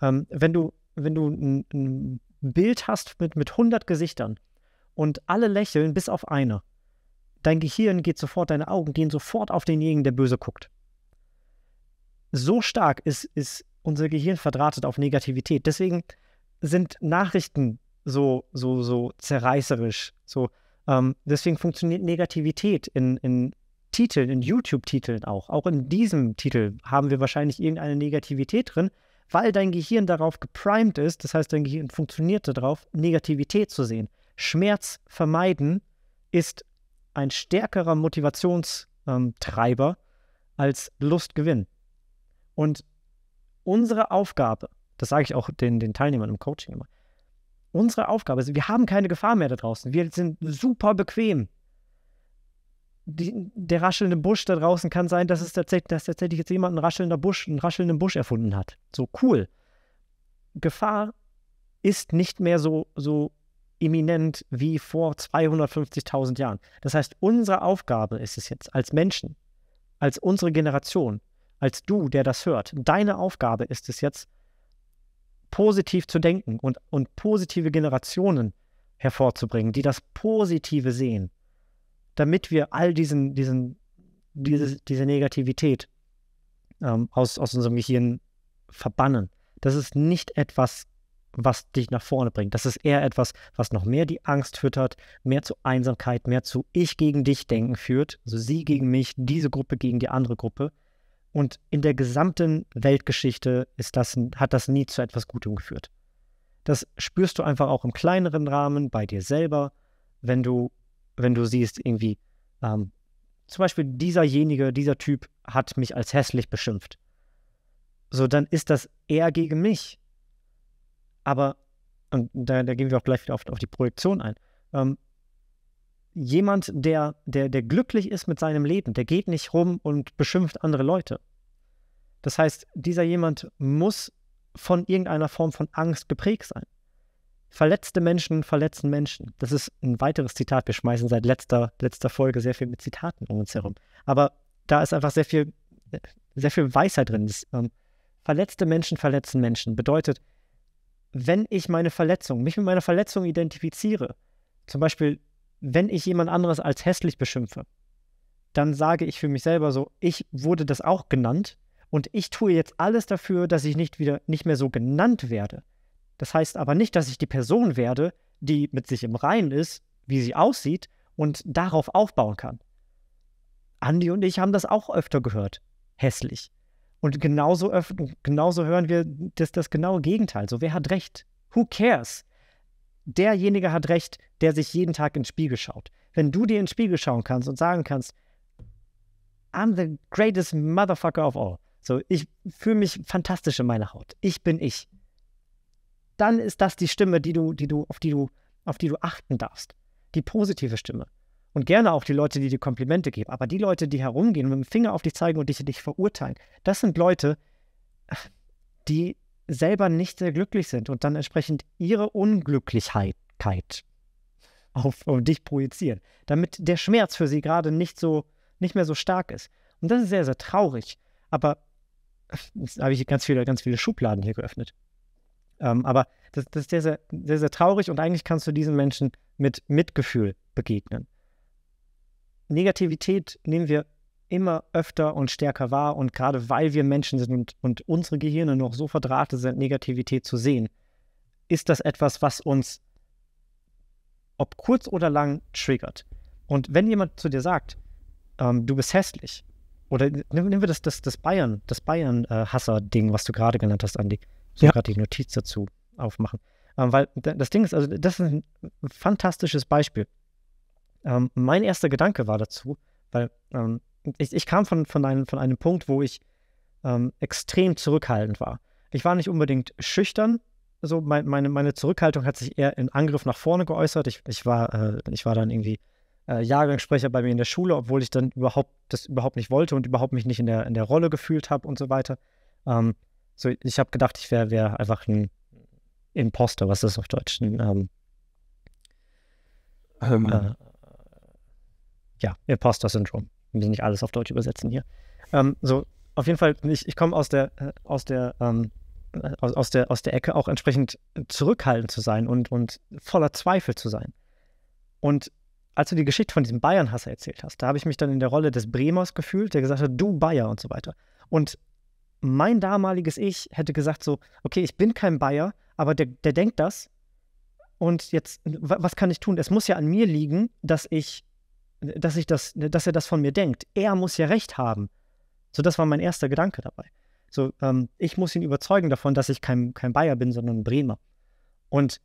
Ähm, wenn du, wenn du ein, ein Bild hast mit, mit 100 Gesichtern, und alle lächeln, bis auf eine. Dein Gehirn geht sofort, deine Augen gehen sofort auf denjenigen, der böse guckt. So stark ist, ist unser Gehirn verdrahtet auf Negativität. Deswegen sind Nachrichten so, so, so zerreißerisch. So, ähm, deswegen funktioniert Negativität in, in Titeln, in YouTube-Titeln auch. Auch in diesem Titel haben wir wahrscheinlich irgendeine Negativität drin, weil dein Gehirn darauf geprimed ist, das heißt, dein Gehirn funktioniert darauf, Negativität zu sehen. Schmerz vermeiden ist ein stärkerer Motivationstreiber ähm, als Lustgewinn. Und unsere Aufgabe, das sage ich auch den, den Teilnehmern im Coaching immer, unsere Aufgabe ist, wir haben keine Gefahr mehr da draußen. Wir sind super bequem. Die, der raschelnde Busch da draußen kann sein, dass es tatsächlich, dass tatsächlich jetzt jemand einen raschelnden Busch, einen raschelnden Busch erfunden hat. So cool. Gefahr ist nicht mehr so, so imminent wie vor 250.000 Jahren. Das heißt, unsere Aufgabe ist es jetzt als Menschen, als unsere Generation, als du, der das hört, deine Aufgabe ist es jetzt, positiv zu denken und, und positive Generationen hervorzubringen, die das Positive sehen, damit wir all diesen, diesen, diese, diese Negativität ähm, aus, aus unserem Gehirn verbannen. Das ist nicht etwas was dich nach vorne bringt. Das ist eher etwas, was noch mehr die Angst füttert, mehr zu Einsamkeit, mehr zu Ich gegen dich denken führt, also sie gegen mich, diese Gruppe gegen die andere Gruppe. Und in der gesamten Weltgeschichte ist das, hat das nie zu etwas Gutem geführt. Das spürst du einfach auch im kleineren Rahmen bei dir selber, wenn du, wenn du siehst, irgendwie, ähm, zum Beispiel dieserjenige, dieser Typ hat mich als hässlich beschimpft. So, dann ist das eher gegen mich aber, und da, da gehen wir auch gleich wieder auf, auf die Projektion ein, ähm, jemand, der, der, der glücklich ist mit seinem Leben, der geht nicht rum und beschimpft andere Leute. Das heißt, dieser jemand muss von irgendeiner Form von Angst geprägt sein. Verletzte Menschen verletzen Menschen. Das ist ein weiteres Zitat. Wir schmeißen seit letzter, letzter Folge sehr viel mit Zitaten um uns herum. Aber da ist einfach sehr viel, sehr viel Weisheit drin. Das, ähm, verletzte Menschen verletzen Menschen bedeutet, wenn ich meine Verletzung, mich mit meiner Verletzung identifiziere, zum Beispiel, wenn ich jemand anderes als hässlich beschimpfe, dann sage ich für mich selber so, ich wurde das auch genannt und ich tue jetzt alles dafür, dass ich nicht wieder nicht mehr so genannt werde. Das heißt aber nicht, dass ich die Person werde, die mit sich im Reinen ist, wie sie aussieht und darauf aufbauen kann. Andi und ich haben das auch öfter gehört. Hässlich. Und genauso, genauso hören wir das, das genaue Gegenteil. So, wer hat recht? Who cares? Derjenige hat recht, der sich jeden Tag ins Spiegel schaut. Wenn du dir ins Spiegel schauen kannst und sagen kannst, I'm the greatest motherfucker of all. So, ich fühle mich fantastisch in meiner Haut. Ich bin ich. Dann ist das die Stimme, die du, die du, auf die du, auf die du achten darfst. Die positive Stimme und gerne auch die Leute, die dir Komplimente geben. Aber die Leute, die herumgehen und mit dem Finger auf dich zeigen und dich, dich verurteilen, das sind Leute, die selber nicht sehr glücklich sind und dann entsprechend ihre Unglücklichkeit auf, auf dich projizieren, damit der Schmerz für sie gerade nicht so, nicht mehr so stark ist. Und das ist sehr, sehr traurig. Aber jetzt habe ich ganz viele, ganz viele Schubladen hier geöffnet. Ähm, aber das, das ist sehr, sehr, sehr, sehr traurig und eigentlich kannst du diesen Menschen mit Mitgefühl begegnen. Negativität nehmen wir immer öfter und stärker wahr und gerade weil wir Menschen sind und, und unsere Gehirne noch so verdrahtet sind, Negativität zu sehen, ist das etwas, was uns ob kurz oder lang triggert. Und wenn jemand zu dir sagt, ähm, du bist hässlich, oder nehmen wir das, das, das Bayern, das Bayern-Hasser-Ding, äh, was du gerade genannt hast, Andi. Ich ja. gerade die Notiz dazu aufmachen. Ähm, weil das Ding ist, also das ist ein fantastisches Beispiel. Ähm, mein erster Gedanke war dazu, weil ähm, ich, ich, kam von, von, einem, von einem Punkt, wo ich ähm, extrem zurückhaltend war. Ich war nicht unbedingt schüchtern. So mein, meine, meine Zurückhaltung hat sich eher in Angriff nach vorne geäußert. Ich, ich, war, äh, ich war dann irgendwie äh, Jahrgangssprecher bei mir in der Schule, obwohl ich dann überhaupt das überhaupt nicht wollte und überhaupt mich nicht in der, in der Rolle gefühlt habe und so weiter. Ähm, so, ich habe gedacht, ich wäre wär einfach ein Imposter, was ist auf Deutsch? Ein, ähm, ähm, äh, ja, Imposter-Syndrom. Wir müssen nicht alles auf Deutsch übersetzen hier. Ähm, so, auf jeden Fall, ich, ich komme aus der, äh, aus der, ähm, äh, aus, aus, der, aus der Ecke auch entsprechend zurückhaltend zu sein und, und voller Zweifel zu sein. Und als du die Geschichte von diesem Bayernhasser erzählt hast, da habe ich mich dann in der Rolle des Bremers gefühlt, der gesagt hat, du Bayer und so weiter. Und mein damaliges Ich hätte gesagt so, okay, ich bin kein Bayer, aber der, der denkt das. Und jetzt, was kann ich tun? Es muss ja an mir liegen, dass ich dass ich das, dass er das von mir denkt. Er muss ja recht haben. So, das war mein erster Gedanke dabei. So, ähm, ich muss ihn überzeugen davon, dass ich kein, kein Bayer bin, sondern ein Bremer. Und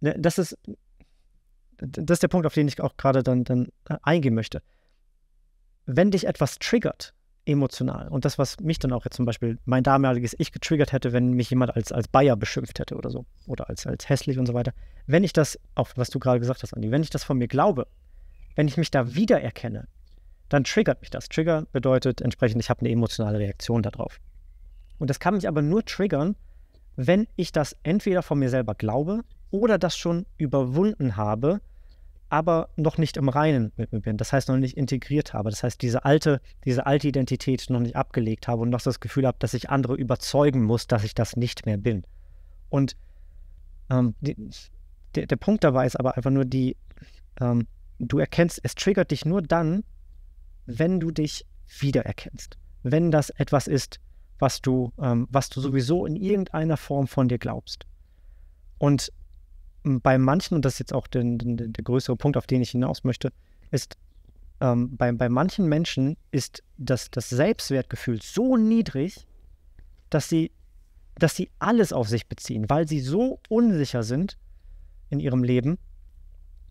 ne, das ist, das ist der Punkt, auf den ich auch gerade dann, dann äh, eingehen möchte. Wenn dich etwas triggert, emotional, und das, was mich dann auch jetzt zum Beispiel mein damaliges Ich getriggert hätte, wenn mich jemand als, als Bayer beschimpft hätte oder so, oder als, als hässlich und so weiter, wenn ich das, auch was du gerade gesagt hast, Andi, wenn ich das von mir glaube, wenn ich mich da wiedererkenne, dann triggert mich das. Trigger bedeutet entsprechend, ich habe eine emotionale Reaktion darauf. Und das kann mich aber nur triggern, wenn ich das entweder von mir selber glaube oder das schon überwunden habe, aber noch nicht im Reinen mit mir bin. Das heißt, noch nicht integriert habe. Das heißt, diese alte, diese alte Identität noch nicht abgelegt habe und noch das Gefühl habe, dass ich andere überzeugen muss, dass ich das nicht mehr bin. Und ähm, die, der, der Punkt dabei ist aber einfach nur die, ähm, du erkennst, es triggert dich nur dann, wenn du dich wiedererkennst. Wenn das etwas ist, was du, ähm, was du sowieso in irgendeiner Form von dir glaubst. Und ähm, bei manchen, und das ist jetzt auch der, der, der größere Punkt, auf den ich hinaus möchte, ist, ähm, bei, bei manchen Menschen ist das, das Selbstwertgefühl so niedrig, dass sie, dass sie alles auf sich beziehen, weil sie so unsicher sind in ihrem Leben,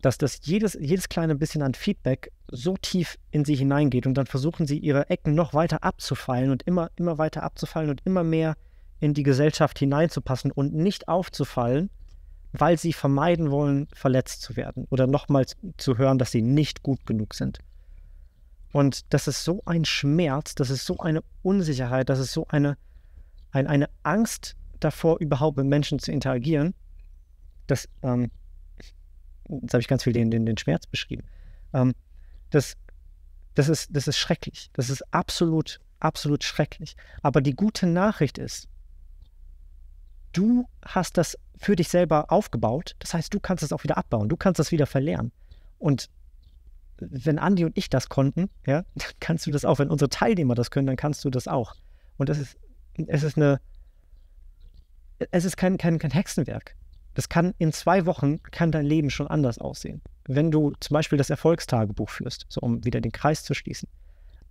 dass das jedes, jedes kleine bisschen an Feedback so tief in sie hineingeht und dann versuchen sie ihre Ecken noch weiter abzufallen und immer, immer weiter abzufallen und immer mehr in die Gesellschaft hineinzupassen und nicht aufzufallen, weil sie vermeiden wollen, verletzt zu werden oder nochmals zu hören, dass sie nicht gut genug sind. Und das ist so ein Schmerz, das ist so eine Unsicherheit, das ist so eine, ein, eine Angst davor, überhaupt mit Menschen zu interagieren, dass ähm, jetzt habe ich ganz viel den, den, den Schmerz beschrieben. Ähm, das, das, ist, das ist schrecklich. Das ist absolut, absolut schrecklich. Aber die gute Nachricht ist, du hast das für dich selber aufgebaut. Das heißt, du kannst es auch wieder abbauen. Du kannst das wieder verlernen. Und wenn Andi und ich das konnten, ja, dann kannst du das auch. Wenn unsere Teilnehmer das können, dann kannst du das auch. Und das ist, es ist eine, es ist kein, kein, kein Hexenwerk das kann in zwei Wochen kann dein Leben schon anders aussehen. Wenn du zum Beispiel das Erfolgstagebuch führst, so um wieder den Kreis zu schließen,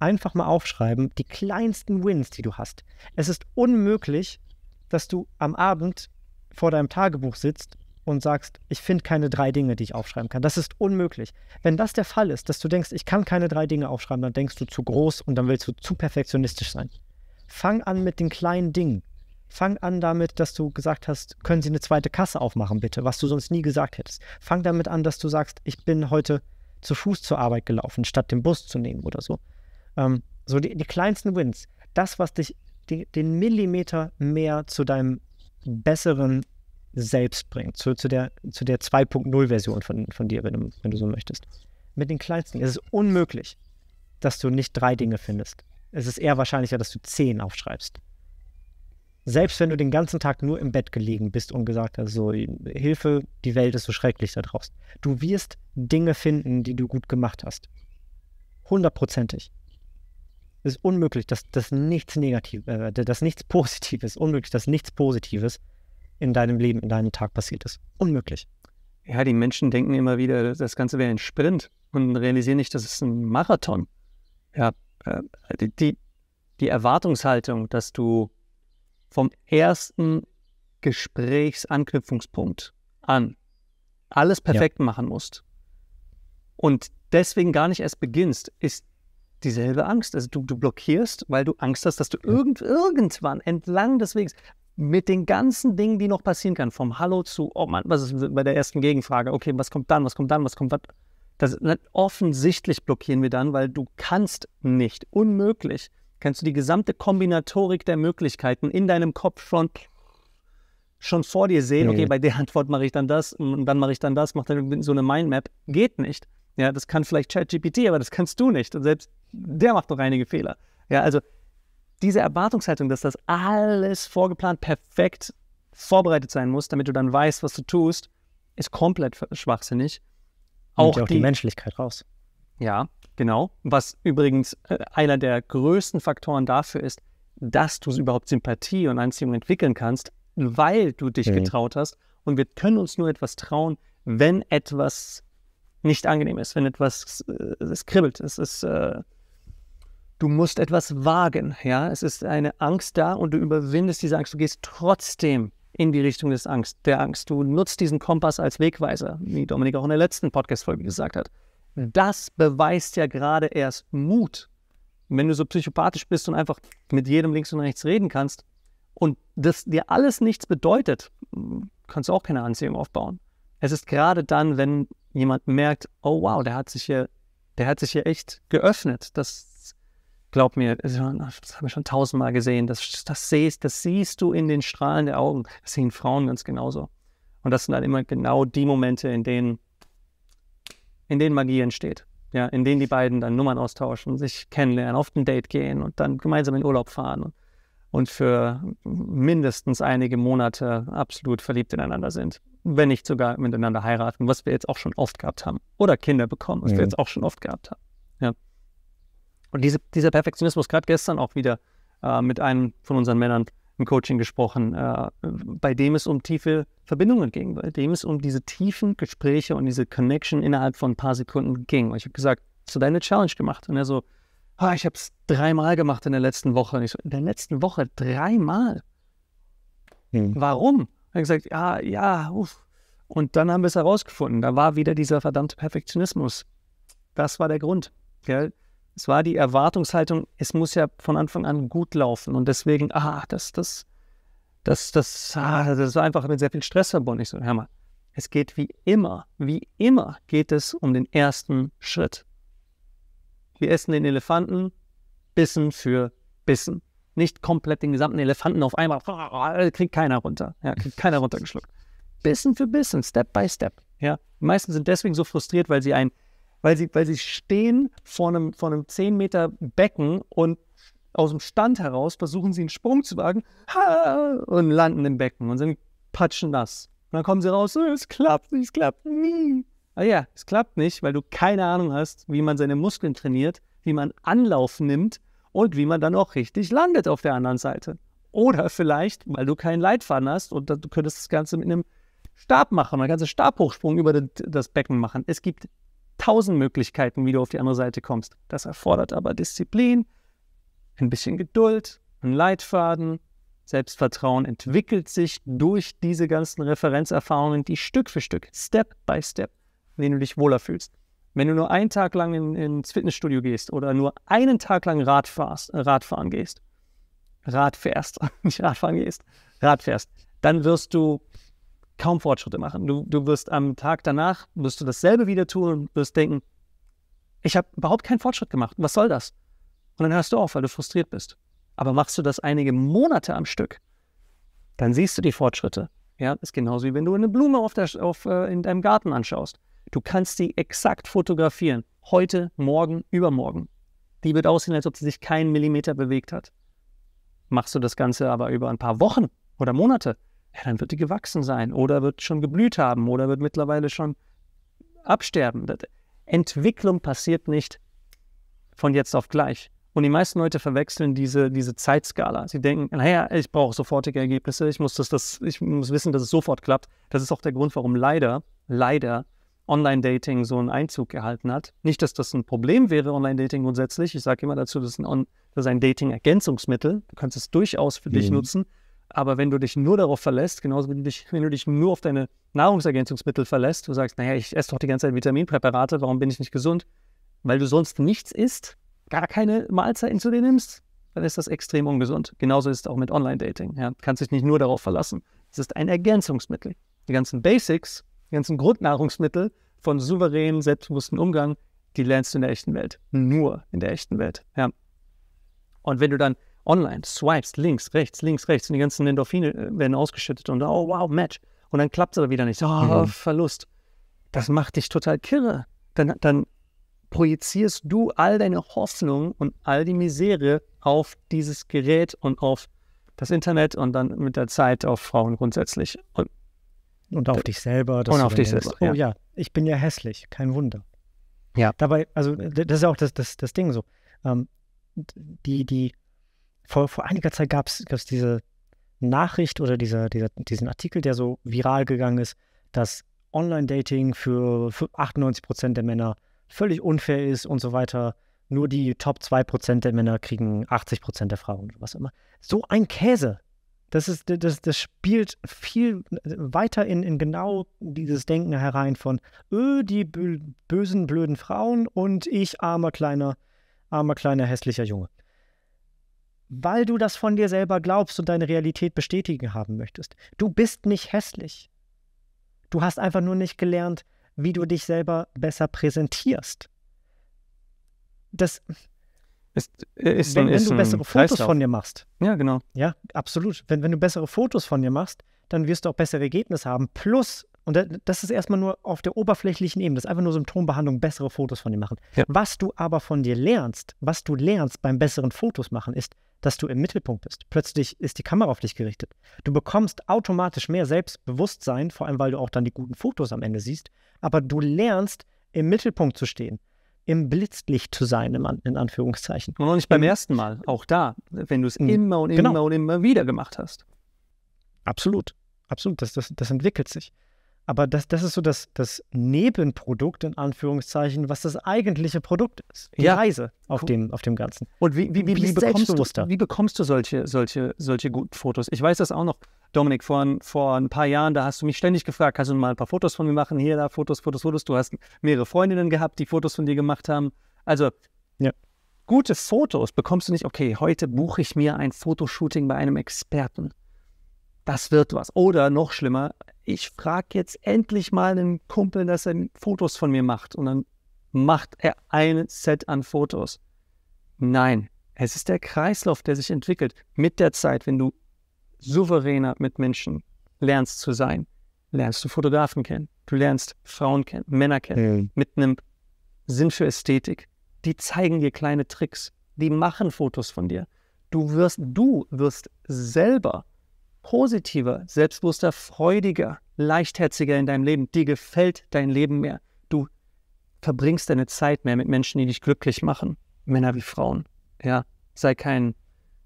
einfach mal aufschreiben die kleinsten Wins, die du hast. Es ist unmöglich, dass du am Abend vor deinem Tagebuch sitzt und sagst, ich finde keine drei Dinge, die ich aufschreiben kann. Das ist unmöglich. Wenn das der Fall ist, dass du denkst, ich kann keine drei Dinge aufschreiben, dann denkst du zu groß und dann willst du zu perfektionistisch sein. Fang an mit den kleinen Dingen. Fang an damit, dass du gesagt hast, können Sie eine zweite Kasse aufmachen, bitte, was du sonst nie gesagt hättest. Fang damit an, dass du sagst, ich bin heute zu Fuß zur Arbeit gelaufen, statt den Bus zu nehmen oder so. Ähm, so die, die, kleinsten Wins. Das, was dich die, den Millimeter mehr zu deinem besseren Selbst bringt, zu, zu der, zu der 2.0-Version von, von dir, wenn du, wenn du so möchtest. Mit den kleinsten Es ist unmöglich, dass du nicht drei Dinge findest. Es ist eher wahrscheinlicher, dass du zehn aufschreibst selbst wenn du den ganzen Tag nur im Bett gelegen bist und gesagt hast, so Hilfe, die Welt ist so schrecklich da draußen, du wirst Dinge finden, die du gut gemacht hast. Hundertprozentig. Es ist unmöglich, dass, dass nichts Negatives, äh, dass nichts Positives, unmöglich, dass nichts Positives in deinem Leben, in deinem Tag passiert ist. Unmöglich. Ja, die Menschen denken immer wieder, das Ganze wäre ein Sprint und realisieren nicht, das ist ein Marathon. Ja, äh, die, die Erwartungshaltung, dass du vom ersten Gesprächsanknüpfungspunkt an alles perfekt ja. machen musst und deswegen gar nicht erst beginnst, ist dieselbe Angst. Also du, du blockierst, weil du Angst hast, dass du irgend, irgendwann entlang des Weges mit den ganzen Dingen, die noch passieren kann, vom Hallo zu, oh Mann, was ist bei der ersten Gegenfrage? Okay, was kommt dann, was kommt dann, was kommt dann? Das, ne, offensichtlich blockieren wir dann, weil du kannst nicht, unmöglich, kannst du die gesamte Kombinatorik der Möglichkeiten in deinem Kopf schon, schon vor dir sehen. Okay, bei der Antwort mache ich dann das und dann mache ich dann das, mache dann so eine Mindmap. Geht nicht. Ja, das kann vielleicht ChatGPT, aber das kannst du nicht. Und selbst der macht noch einige Fehler. Ja, also diese Erwartungshaltung, dass das alles vorgeplant, perfekt vorbereitet sein muss, damit du dann weißt, was du tust, ist komplett schwachsinnig. Auch, auch die, die, Menschlichkeit raus. Ja, genau. Was übrigens äh, einer der größten Faktoren dafür ist, dass du überhaupt Sympathie und Anziehung entwickeln kannst, weil du dich mhm. getraut hast. Und wir können uns nur etwas trauen, wenn etwas nicht angenehm ist, wenn etwas äh, es kribbelt. Es ist, äh, du musst etwas wagen. Ja, es ist eine Angst da und du überwindest diese Angst. Du gehst trotzdem in die Richtung des Angst, der Angst. Du nutzt diesen Kompass als Wegweiser, wie Dominik auch in der letzten Podcast-Folge gesagt hat das beweist ja gerade erst Mut. Wenn du so psychopathisch bist und einfach mit jedem links und rechts reden kannst und das dir alles nichts bedeutet, kannst du auch keine Anziehung aufbauen. Es ist gerade dann, wenn jemand merkt, oh wow, der hat sich hier, der hat sich hier echt geöffnet. Das glaub mir, das habe ich schon tausendmal gesehen. Das, das, siehst, das siehst du in den Strahlen der Augen. Das sehen Frauen ganz genauso. Und das sind dann immer genau die Momente, in denen in denen Magie entsteht. Ja, in denen die beiden dann Nummern austauschen, sich kennenlernen, auf ein Date gehen und dann gemeinsam in Urlaub fahren und für mindestens einige Monate absolut verliebt ineinander sind. Wenn nicht sogar miteinander heiraten, was wir jetzt auch schon oft gehabt haben. Oder Kinder bekommen, was ja. wir mhm. jetzt auch schon oft gehabt haben. Ja. Und diese, dieser Perfektionismus, gerade gestern auch wieder äh, mit einem von unseren Männern im Coaching gesprochen, äh, bei dem es um tiefe Verbindungen ging, bei dem es um diese tiefen Gespräche und diese Connection innerhalb von ein paar Sekunden ging. Und ich habe gesagt, hast du deine Challenge gemacht? Und er so, ah, ich habe es dreimal gemacht in der letzten Woche. Und ich so, in der letzten Woche dreimal? Hm. Warum? er hat gesagt, ja, ja, uff. Und dann haben wir es herausgefunden. Da war wieder dieser verdammte Perfektionismus. Das war der Grund. Gell? es war die Erwartungshaltung, es muss ja von Anfang an gut laufen. Und deswegen, ah, das, das, das, das, ah, das war einfach mit sehr viel Stress verbunden. Ich so, hör mal, es geht wie immer, wie immer geht es um den ersten Schritt. Wir essen den Elefanten Bissen für Bissen. Nicht komplett den gesamten Elefanten auf einmal, kriegt keiner runter. Ja, kriegt keiner runtergeschluckt. Bissen für Bissen, Step by Step. Ja, die meisten sind deswegen so frustriert, weil sie einen weil sie, weil sie stehen vor einem, vor einem 10 Meter Becken und aus dem Stand heraus versuchen sie einen Sprung zu wagen und landen im Becken und sind patschen nass. Und dann kommen sie raus, äh, es klappt, es klappt nie. Ah ja, es klappt nicht, weil du keine Ahnung hast, wie man seine Muskeln trainiert, wie man Anlauf nimmt und wie man dann auch richtig landet auf der anderen Seite. Oder vielleicht, weil du keinen Leitfaden hast und du könntest das Ganze mit einem Stab machen, einen ganzen Stabhochsprung über das Becken machen. Es gibt tausend Möglichkeiten, wie du auf die andere Seite kommst. Das erfordert aber Disziplin, ein bisschen Geduld, einen Leitfaden. Selbstvertrauen entwickelt sich durch diese ganzen Referenzerfahrungen, die Stück für Stück, Step by Step, wenn du dich wohler fühlst. Wenn du nur einen Tag lang in, ins Fitnessstudio gehst oder nur einen Tag lang Rad fahrst, äh, Radfahren gehst, Rad fährst, nicht Radfahren gehst, Rad fährst, dann wirst du kaum Fortschritte machen. Du, du wirst am Tag danach, wirst du dasselbe wieder tun und wirst denken, ich habe überhaupt keinen Fortschritt gemacht. Was soll das? Und dann hörst du auf, weil du frustriert bist. Aber machst du das einige Monate am Stück, dann siehst du die Fortschritte. Ja, ist genauso wie wenn du eine Blume auf der, auf, äh, in deinem Garten anschaust. Du kannst sie exakt fotografieren. Heute, morgen, übermorgen. Die wird aussehen, als ob sie sich keinen Millimeter bewegt hat. Machst du das Ganze aber über ein paar Wochen oder Monate, ja, dann wird die gewachsen sein oder wird schon geblüht haben oder wird mittlerweile schon absterben. Entwicklung passiert nicht von jetzt auf gleich. Und die meisten Leute verwechseln diese, diese Zeitskala. Sie denken, naja, ich brauche sofortige Ergebnisse, ich muss, das, das, ich muss wissen, dass es sofort klappt. Das ist auch der Grund, warum leider, leider Online-Dating so einen Einzug erhalten hat. Nicht, dass das ein Problem wäre, Online-Dating grundsätzlich. Ich sage immer dazu, das ist ein, ein Dating-Ergänzungsmittel. Du kannst es durchaus für mhm. dich nutzen. Aber wenn du dich nur darauf verlässt, genauso wie du dich, wenn du dich nur auf deine Nahrungsergänzungsmittel verlässt, du sagst, naja, ich esse doch die ganze Zeit Vitaminpräparate, warum bin ich nicht gesund? Weil du sonst nichts isst, gar keine Mahlzeiten zu dir nimmst, dann ist das extrem ungesund. Genauso ist es auch mit Online-Dating. Ja, du kannst dich nicht nur darauf verlassen. Es ist ein Ergänzungsmittel. Die ganzen Basics, die ganzen Grundnahrungsmittel von souveränen, selbstbewussten Umgang, die lernst du in der echten Welt. Nur in der echten Welt. Ja. Und wenn du dann online, swipes links, rechts, links, rechts und die ganzen Endorphine äh, werden ausgeschüttet und oh wow, Match. Und dann klappt es aber wieder nicht. Oh, mhm. Verlust. Das macht dich total kirre. Dann, dann projizierst du all deine Hoffnung und all die Misere auf dieses Gerät und auf das Internet und dann mit der Zeit auf Frauen grundsätzlich. Und, und auf dich selber. und auf dich selber. Oh ja. ich bin ja hässlich, kein Wunder. Ja. Dabei, also das ist auch das, das, das Ding so. Ähm, die, die vor, vor einiger Zeit gab es diese Nachricht oder dieser, dieser, diesen Artikel, der so viral gegangen ist, dass Online-Dating für 98 der Männer völlig unfair ist und so weiter. Nur die Top 2 der Männer kriegen 80 der Frauen oder was immer. So ein Käse. Das, ist, das, das spielt viel weiter in, in genau dieses Denken herein von, öh, die bösen, blöden Frauen und ich armer kleiner, armer kleiner, hässlicher Junge weil du das von dir selber glaubst und deine Realität bestätigen haben möchtest. Du bist nicht hässlich. Du hast einfach nur nicht gelernt, wie du dich selber besser präsentierst. Das ist, äh, ist wenn, ein, wenn du bessere Fotos Kreislauf. von dir machst. Ja, genau. Ja, absolut. Wenn, wenn du bessere Fotos von dir machst, dann wirst du auch bessere Ergebnisse haben. Plus, und das ist erstmal nur auf der oberflächlichen Ebene, das ist einfach nur Symptombehandlung, bessere Fotos von dir machen. Ja. Was du aber von dir lernst, was du lernst beim besseren Fotos machen, ist, dass du im Mittelpunkt bist. Plötzlich ist die Kamera auf dich gerichtet. Du bekommst automatisch mehr Selbstbewusstsein, vor allem weil du auch dann die guten Fotos am Ende siehst, aber du lernst im Mittelpunkt zu stehen im Blitzlicht zu sein, in Anführungszeichen. Und noch nicht beim Im ersten Mal, auch da, wenn du es hm, immer und genau. immer genau. und immer wieder gemacht hast. Absolut, absolut, das, das, das entwickelt sich. Aber das, das ist so das, das Nebenprodukt, in Anführungszeichen, was das eigentliche Produkt ist. Die ja. Reise auf, cool. dem, auf dem Ganzen. Und wie, wie, wie, wie bekommst, du, wie bekommst du solche, solche, solche guten Fotos? Ich weiß das auch noch, Dominik, vor, vor ein paar Jahren, da hast du mich ständig gefragt, kannst du mal ein paar Fotos von mir machen? Hier, da, Fotos, Fotos, Fotos. Du hast mehrere Freundinnen gehabt, die Fotos von dir gemacht haben. Also, ja. gute Fotos bekommst du nicht, okay, heute buche ich mir ein Fotoshooting bei einem Experten das wird was. Oder noch schlimmer, ich frage jetzt endlich mal einen Kumpel, dass er Fotos von mir macht. Und dann macht er ein Set an Fotos. Nein, es ist der Kreislauf, der sich entwickelt mit der Zeit, wenn du souveräner mit Menschen lernst zu sein. Lernst du Fotografen kennen, du lernst Frauen kennen, Männer kennen, mhm. mit einem Sinn für Ästhetik. Die zeigen dir kleine Tricks, die machen Fotos von dir. Du wirst, du wirst selber positiver, selbstbewusster, freudiger, leichtherziger in deinem Leben. Dir gefällt dein Leben mehr. Du verbringst deine Zeit mehr mit Menschen, die dich glücklich machen. Männer wie Frauen. Ja, sei kein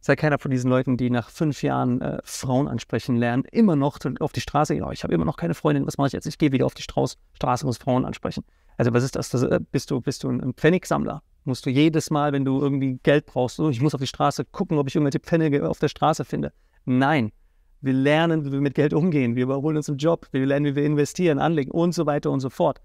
sei keiner von diesen Leuten, die nach fünf Jahren äh, Frauen ansprechen lernen, immer noch auf die Straße gehen. Oh, ich habe immer noch keine Freundin, was mache ich jetzt? Ich gehe wieder auf die Straß, Straße und muss Frauen ansprechen. Also was ist das? das äh, bist, du, bist du ein Pfennigsammler? Musst du jedes Mal, wenn du irgendwie Geld brauchst, so, ich muss auf die Straße gucken, ob ich irgendwelche Pfennige auf der Straße finde. Nein, wir lernen, wie wir mit Geld umgehen. Wir überholen uns im Job. Wir lernen, wie wir investieren, anlegen und so weiter und so fort.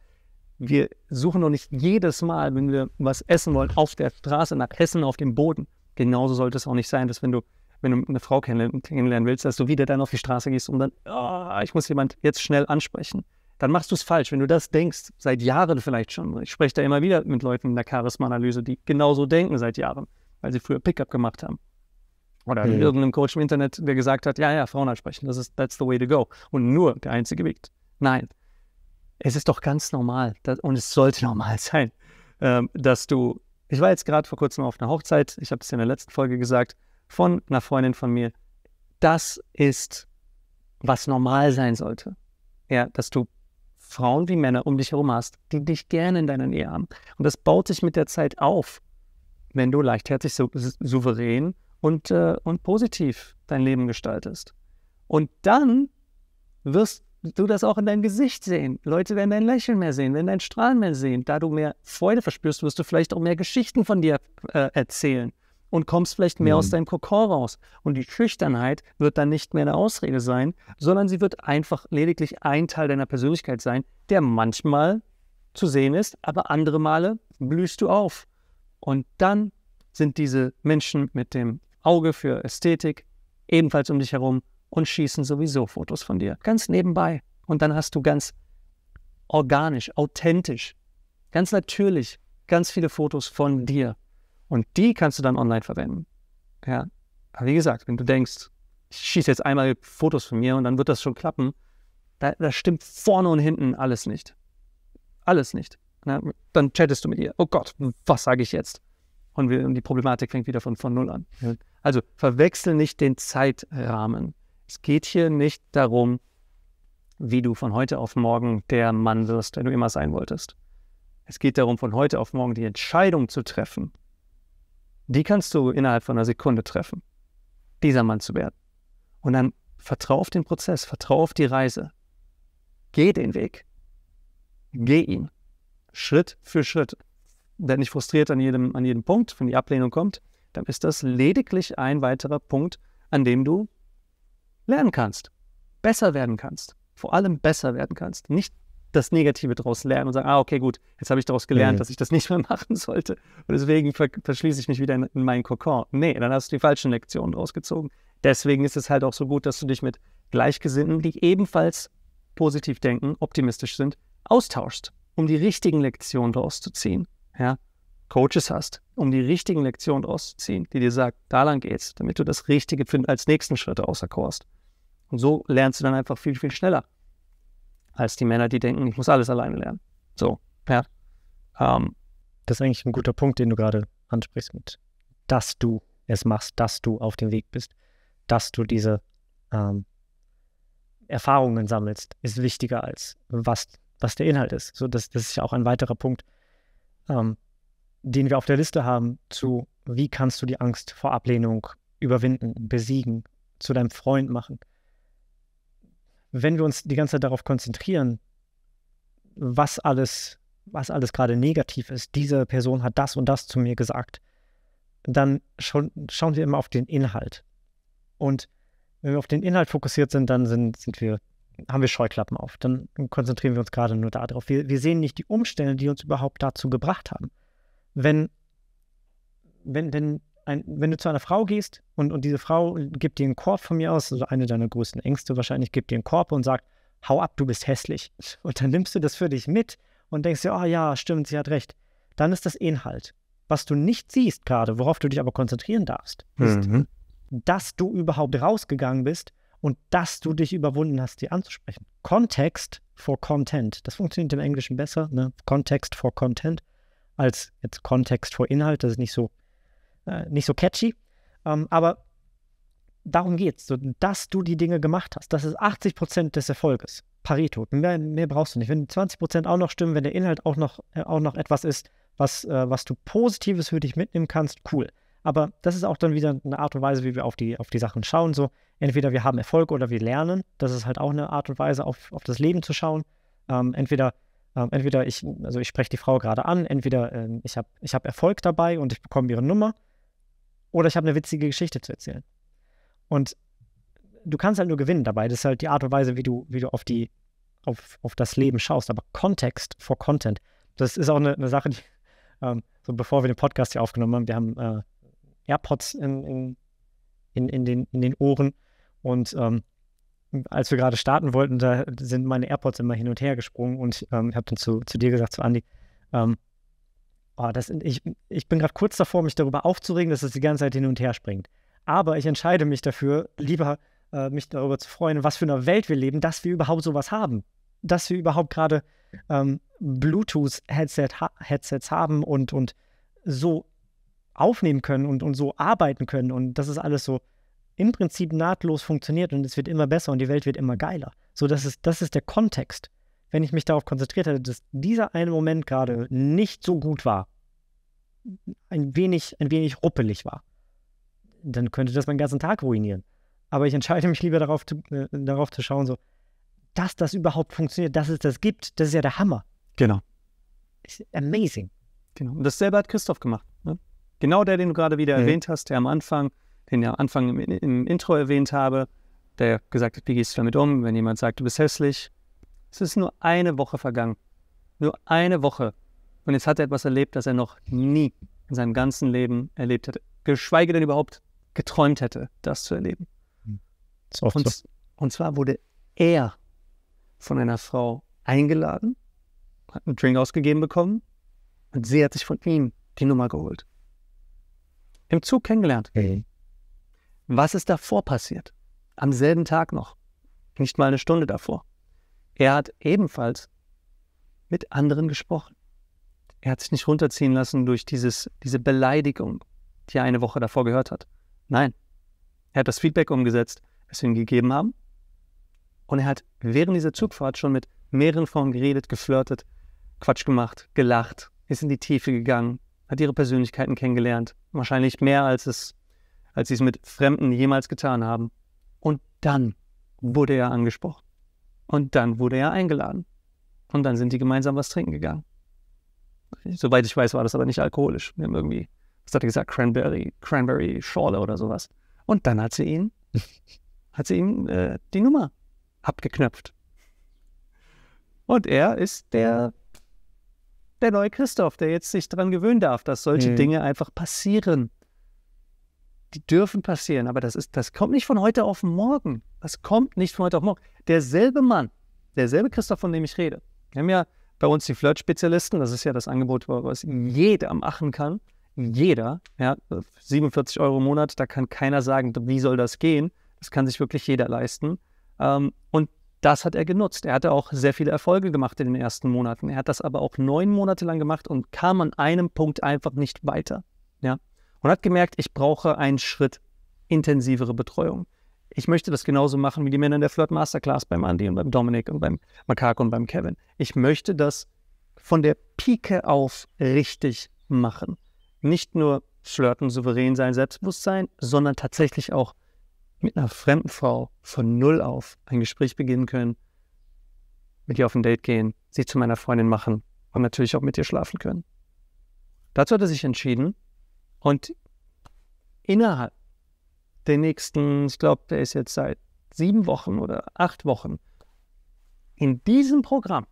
Wir suchen doch nicht jedes Mal, wenn wir was essen wollen, auf der Straße nach Hessen auf dem Boden. Genauso sollte es auch nicht sein, dass wenn du, wenn du eine Frau kennenlernen willst, dass du wieder dann auf die Straße gehst und dann, oh, ich muss jemand jetzt schnell ansprechen. Dann machst du es falsch, wenn du das denkst, seit Jahren vielleicht schon. Ich spreche da immer wieder mit Leuten in der Charisma-Analyse, die genauso denken seit Jahren, weil sie früher Pickup gemacht haben. Oder mhm. irgendeinem Coach im Internet, der gesagt hat, ja, ja, Frauen ansprechen, das ist, that's the way to go. Und nur der einzige Weg. Nein. Es ist doch ganz normal das, und es sollte normal sein, ähm, dass du, ich war jetzt gerade vor kurzem auf einer Hochzeit, ich habe es in der letzten Folge gesagt, von einer Freundin von mir. Das ist, was normal sein sollte. Ja, dass du Frauen wie Männer um dich herum hast, die dich gerne in deiner Nähe haben. Und das baut sich mit der Zeit auf, wenn du leichtherzig, sou souverän und, äh, und positiv dein Leben gestaltest. Und dann wirst du das auch in deinem Gesicht sehen. Leute werden dein Lächeln mehr sehen, werden dein Strahlen mehr sehen. Da du mehr Freude verspürst, wirst du vielleicht auch mehr Geschichten von dir äh, erzählen und kommst vielleicht mehr mhm. aus deinem Kokon raus. Und die Schüchternheit wird dann nicht mehr eine Ausrede sein, sondern sie wird einfach lediglich ein Teil deiner Persönlichkeit sein, der manchmal zu sehen ist, aber andere Male blühst du auf. Und dann sind diese Menschen mit dem Auge für Ästhetik, ebenfalls um dich herum und schießen sowieso Fotos von dir, ganz nebenbei. Und dann hast du ganz organisch, authentisch, ganz natürlich ganz viele Fotos von dir. Und die kannst du dann online verwenden. Ja, aber wie gesagt, wenn du denkst, ich schieße jetzt einmal Fotos von mir und dann wird das schon klappen, da, da stimmt vorne und hinten alles nicht. Alles nicht. Na, dann chattest du mit ihr. Oh Gott, was sage ich jetzt? und, wir, und die Problematik fängt wieder von, von Null an. Also verwechsel nicht den Zeitrahmen. Es geht hier nicht darum, wie du von heute auf morgen der Mann wirst, der du immer sein wolltest. Es geht darum, von heute auf morgen die Entscheidung zu treffen. Die kannst du innerhalb von einer Sekunde treffen, dieser Mann zu werden. Und dann vertrau auf den Prozess, vertrau auf die Reise. Geh den Weg. Geh ihn. Schritt für Schritt werd nicht frustriert an jedem, an jedem Punkt, wenn die Ablehnung kommt, dann ist das lediglich ein weiterer Punkt, an dem du lernen kannst, besser werden kannst, vor allem besser werden kannst. Nicht das Negative daraus lernen und sagen, ah, okay, gut, jetzt habe ich daraus gelernt, mhm. dass ich das nicht mehr machen sollte. Und deswegen ver verschließe ich mich wieder in, in meinen Kokon. Nee, dann hast du die falschen Lektionen rausgezogen. Deswegen ist es halt auch so gut, dass du dich mit Gleichgesinnten, die ebenfalls positiv denken, optimistisch sind, austauschst, um die richtigen Lektionen daraus zu ziehen ja, Coaches hast, um die richtigen Lektionen draus zu ziehen, die dir sagt, da lang geht's, damit du das Richtige find, als nächsten Schritt auserkorst. Und so lernst du dann einfach viel, viel schneller als die Männer, die denken, ich muss alles alleine lernen. So, ja. Ähm, das ist eigentlich ein guter Punkt, den du gerade ansprichst, mit, dass du es machst, dass du auf dem Weg bist, dass du diese ähm, Erfahrungen sammelst, ist wichtiger als was, was der Inhalt ist. So, das, das ist ja auch ein weiterer Punkt, ähm, den wir auf der Liste haben, zu wie kannst du die Angst vor Ablehnung überwinden, besiegen, zu deinem Freund machen. Wenn wir uns die ganze Zeit darauf konzentrieren, was alles, was alles gerade negativ ist, diese Person hat das und das zu mir gesagt, dann schauen wir immer auf den Inhalt. Und wenn wir auf den Inhalt fokussiert sind, dann sind, sind wir haben wir Scheuklappen auf. Dann konzentrieren wir uns gerade nur darauf. Wir, wir sehen nicht die Umstände, die uns überhaupt dazu gebracht haben. Wenn, wenn, wenn, ein, wenn du zu einer Frau gehst und, und diese Frau gibt dir einen Korb von mir aus, also eine deiner größten Ängste wahrscheinlich, gibt dir einen Korb und sagt, hau ab, du bist hässlich. Und dann nimmst du das für dich mit und denkst dir, oh, ja, stimmt, sie hat recht. Dann ist das Inhalt. Was du nicht siehst gerade, worauf du dich aber konzentrieren darfst, ist, mhm. dass du überhaupt rausgegangen bist und dass du dich überwunden hast, die anzusprechen. Context for Content. Das funktioniert im Englischen besser, ne? Context for Content als jetzt Kontext for Inhalt. Das ist nicht so, äh, nicht so catchy. Ähm, aber darum geht es, so, dass du die Dinge gemacht hast. Das ist 80 des Erfolges. Pareto. Mehr, mehr, brauchst du nicht. Wenn 20 auch noch stimmen, wenn der Inhalt auch noch, äh, auch noch etwas ist, was, äh, was du Positives für dich mitnehmen kannst, cool. Aber das ist auch dann wieder eine Art und Weise, wie wir auf die, auf die Sachen schauen. So, entweder wir haben Erfolg oder wir lernen. Das ist halt auch eine Art und Weise, auf, auf das Leben zu schauen. Ähm, entweder, ähm, entweder ich, also ich spreche die Frau gerade an, entweder ähm, ich habe ich hab Erfolg dabei und ich bekomme ihre Nummer, oder ich habe eine witzige Geschichte zu erzählen. Und du kannst halt nur gewinnen dabei. Das ist halt die Art und Weise, wie du, wie du auf die, auf, auf das Leben schaust. Aber Kontext vor Content. Das ist auch eine, eine Sache, die, ähm, so bevor wir den Podcast hier aufgenommen haben, wir haben äh, AirPods in, in, in, in, den, in den Ohren. Und ähm, als wir gerade starten wollten, da sind meine AirPods immer hin und her gesprungen und ähm, ich habe dann zu, zu dir gesagt, zu Andi, ähm, oh, das, ich, ich bin gerade kurz davor, mich darüber aufzuregen, dass es die ganze Zeit hin und her springt. Aber ich entscheide mich dafür, lieber äh, mich darüber zu freuen, was für eine Welt wir leben, dass wir überhaupt sowas haben. Dass wir überhaupt gerade ähm, Bluetooth-Headsets ha haben und, und so aufnehmen können und, und so arbeiten können und das ist alles so im Prinzip nahtlos funktioniert und es wird immer besser und die Welt wird immer geiler. So, das ist, das ist der Kontext. Wenn ich mich darauf konzentriert hätte, dass dieser eine Moment gerade nicht so gut war, ein wenig, ein wenig ruppelig war, dann könnte das meinen ganzen Tag ruinieren. Aber ich entscheide mich lieber darauf zu, äh, darauf zu schauen, so, dass das überhaupt funktioniert, dass es das gibt, das ist ja der Hammer. Genau. Amazing. Genau. Und dasselbe hat Christoph gemacht. Genau der, den du gerade wieder mhm. erwähnt hast, der am Anfang, den ich am Anfang im, im Intro erwähnt habe, der gesagt hat, wie gehst du damit um, wenn jemand sagt, du bist hässlich. Es ist nur eine Woche vergangen. Nur eine Woche. Und jetzt hat er etwas erlebt, das er noch nie in seinem ganzen Leben erlebt hätte. Geschweige denn überhaupt geträumt hätte, das zu erleben. Das hm. und, so. und zwar wurde er von einer Frau eingeladen, hat einen Drink ausgegeben bekommen und sie hat sich von ihm die Nummer geholt. Im Zug kennengelernt. Okay. Was ist davor passiert? Am selben Tag noch. Nicht mal eine Stunde davor. Er hat ebenfalls mit anderen gesprochen. Er hat sich nicht runterziehen lassen durch dieses, diese Beleidigung, die er eine Woche davor gehört hat. Nein. Er hat das Feedback umgesetzt, das wir ihm gegeben haben. Und er hat während dieser Zugfahrt schon mit mehreren Frauen geredet, geflirtet, Quatsch gemacht, gelacht, ist in die Tiefe gegangen, hat ihre Persönlichkeiten kennengelernt. Wahrscheinlich mehr, als, es, als sie es mit Fremden jemals getan haben. Und dann wurde er angesprochen. Und dann wurde er eingeladen. Und dann sind die gemeinsam was trinken gegangen. Soweit ich weiß, war das aber nicht alkoholisch. Wir haben irgendwie, was hat er gesagt, Cranberry, Cranberry Schorle oder sowas. Und dann hat sie ihn, hat sie ihm äh, die Nummer abgeknöpft. Und er ist der der neue Christoph, der jetzt sich daran gewöhnen darf, dass solche mhm. Dinge einfach passieren. Die dürfen passieren, aber das, ist, das kommt nicht von heute auf morgen. Das kommt nicht von heute auf morgen. Derselbe Mann, derselbe Christoph, von dem ich rede. Wir haben ja bei uns die Flirt-Spezialisten, das ist ja das Angebot, was jeder machen kann. Jeder, ja, 47 Euro im Monat, da kann keiner sagen, wie soll das gehen. Das kann sich wirklich jeder leisten. Ähm, und das hat er genutzt. Er hatte auch sehr viele Erfolge gemacht in den ersten Monaten. Er hat das aber auch neun Monate lang gemacht und kam an einem Punkt einfach nicht weiter. Ja? Und hat gemerkt, ich brauche einen Schritt intensivere Betreuung. Ich möchte das genauso machen wie die Männer in der Flirt Masterclass beim Andy und beim Dominik und beim Makako und beim Kevin. Ich möchte das von der Pike auf richtig machen. Nicht nur flirten, souverän sein, Selbstbewusstsein, sondern tatsächlich auch mit einer fremden Frau von null auf ein Gespräch beginnen können, mit ihr auf ein Date gehen, sie zu meiner Freundin machen und natürlich auch mit ihr schlafen können. Dazu hat er sich entschieden und innerhalb der nächsten, ich glaube, der ist jetzt seit sieben Wochen oder acht Wochen, in diesem Programm,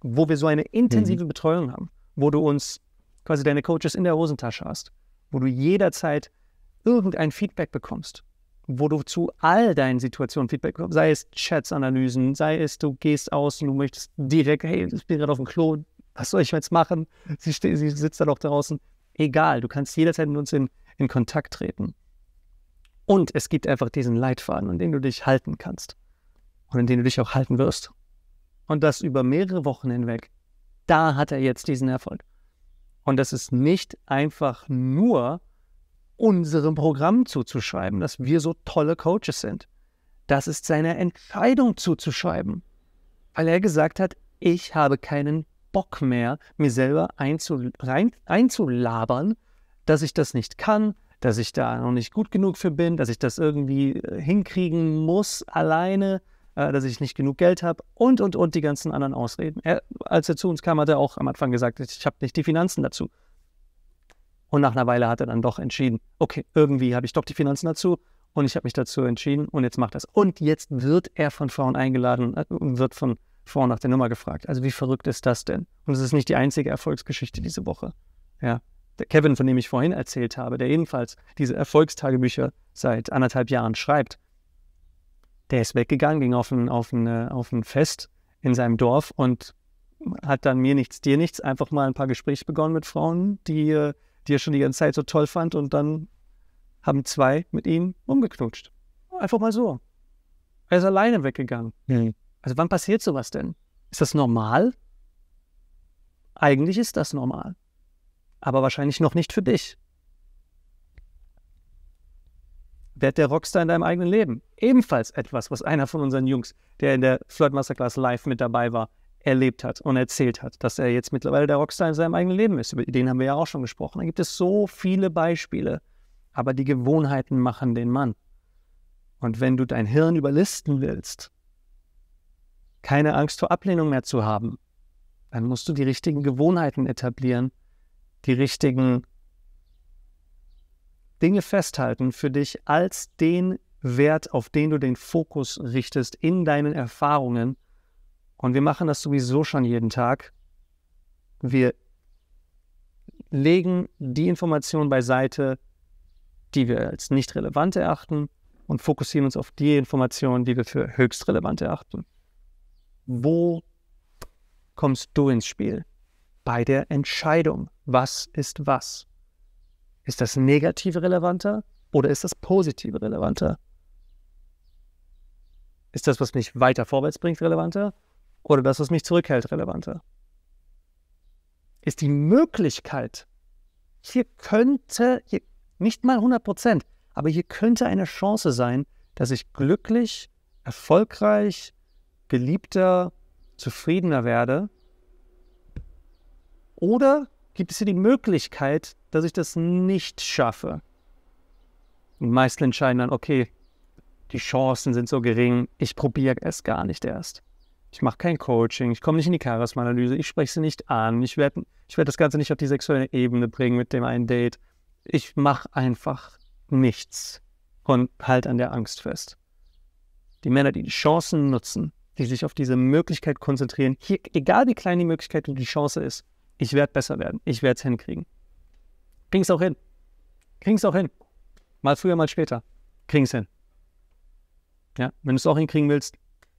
wo wir so eine intensive mhm. Betreuung haben, wo du uns quasi deine Coaches in der Hosentasche hast, wo du jederzeit irgendein Feedback bekommst, wo du zu all deinen Situationen Feedback bekommst, sei es Chats-Analysen, sei es du gehst aus und du möchtest direkt, hey, ich bin gerade auf dem Klo, was soll ich jetzt machen? Sie, steht, sie sitzt da doch draußen. Egal, du kannst jederzeit mit uns in, in Kontakt treten. Und es gibt einfach diesen Leitfaden, an den du dich halten kannst und an den du dich auch halten wirst. Und das über mehrere Wochen hinweg. Da hat er jetzt diesen Erfolg. Und das ist nicht einfach nur unserem Programm zuzuschreiben, dass wir so tolle Coaches sind. Das ist seiner Entscheidung zuzuschreiben, weil er gesagt hat, ich habe keinen Bock mehr, mir selber einzul rein, einzulabern, dass ich das nicht kann, dass ich da noch nicht gut genug für bin, dass ich das irgendwie äh, hinkriegen muss alleine, äh, dass ich nicht genug Geld habe und, und, und die ganzen anderen Ausreden. Er, als er zu uns kam, hat er auch am Anfang gesagt, ich habe nicht die Finanzen dazu. Und nach einer Weile hat er dann doch entschieden, okay, irgendwie habe ich doch die Finanzen dazu und ich habe mich dazu entschieden und jetzt macht das. Und jetzt wird er von Frauen eingeladen äh, und wird von Frauen nach der Nummer gefragt. Also wie verrückt ist das denn? Und es ist nicht die einzige Erfolgsgeschichte diese Woche. Ja, der Kevin, von dem ich vorhin erzählt habe, der ebenfalls diese Erfolgstagebücher seit anderthalb Jahren schreibt, der ist weggegangen, ging auf ein, auf ein, äh, auf ein Fest in seinem Dorf und hat dann mir nichts, dir nichts, einfach mal ein paar Gespräche begonnen mit Frauen, die äh, die er schon die ganze Zeit so toll fand. Und dann haben zwei mit ihm umgeknutscht. Einfach mal so. Er ist alleine weggegangen. Mhm. Also wann passiert sowas denn? Ist das normal? Eigentlich ist das normal. Aber wahrscheinlich noch nicht für dich. Werd der Rockstar in deinem eigenen Leben. Ebenfalls etwas, was einer von unseren Jungs, der in der Flirt Masterclass live mit dabei war, erlebt hat und erzählt hat, dass er jetzt mittlerweile der Rockstar in seinem eigenen Leben ist. Über den haben wir ja auch schon gesprochen. Da gibt es so viele Beispiele. Aber die Gewohnheiten machen den Mann. Und wenn du dein Hirn überlisten willst, keine Angst vor Ablehnung mehr zu haben, dann musst du die richtigen Gewohnheiten etablieren, die richtigen Dinge festhalten für dich als den Wert, auf den du den Fokus richtest in deinen Erfahrungen und wir machen das sowieso schon jeden Tag. Wir legen die Informationen beiseite, die wir als nicht relevant erachten und fokussieren uns auf die Informationen, die wir für höchst relevant erachten. Wo kommst du ins Spiel? Bei der Entscheidung, was ist was? Ist das negative relevanter oder ist das positive relevanter? Ist das, was mich weiter vorwärts bringt, relevanter oder das, was mich zurückhält, relevanter? Ist die Möglichkeit, hier könnte, hier, nicht mal 100 Prozent, aber hier könnte eine Chance sein, dass ich glücklich, erfolgreich, geliebter, zufriedener werde? Oder gibt es hier die Möglichkeit, dass ich das nicht schaffe? Und meisten entscheiden dann, okay, die Chancen sind so gering, ich probiere es gar nicht erst ich mache kein Coaching, ich komme nicht in die Charisma-Analyse, ich spreche sie nicht an, ich werde ich werd das Ganze nicht auf die sexuelle Ebene bringen mit dem einen Date. Ich mache einfach nichts und halt an der Angst fest. Die Männer, die die Chancen nutzen, die sich auf diese Möglichkeit konzentrieren, hier, egal wie klein die Möglichkeit und die Chance ist, ich werde besser werden, ich werde es hinkriegen. Krieg's auch hin. Krieg's auch hin. Mal früher, mal später. Krieg's hin. Ja, wenn du es auch hinkriegen willst,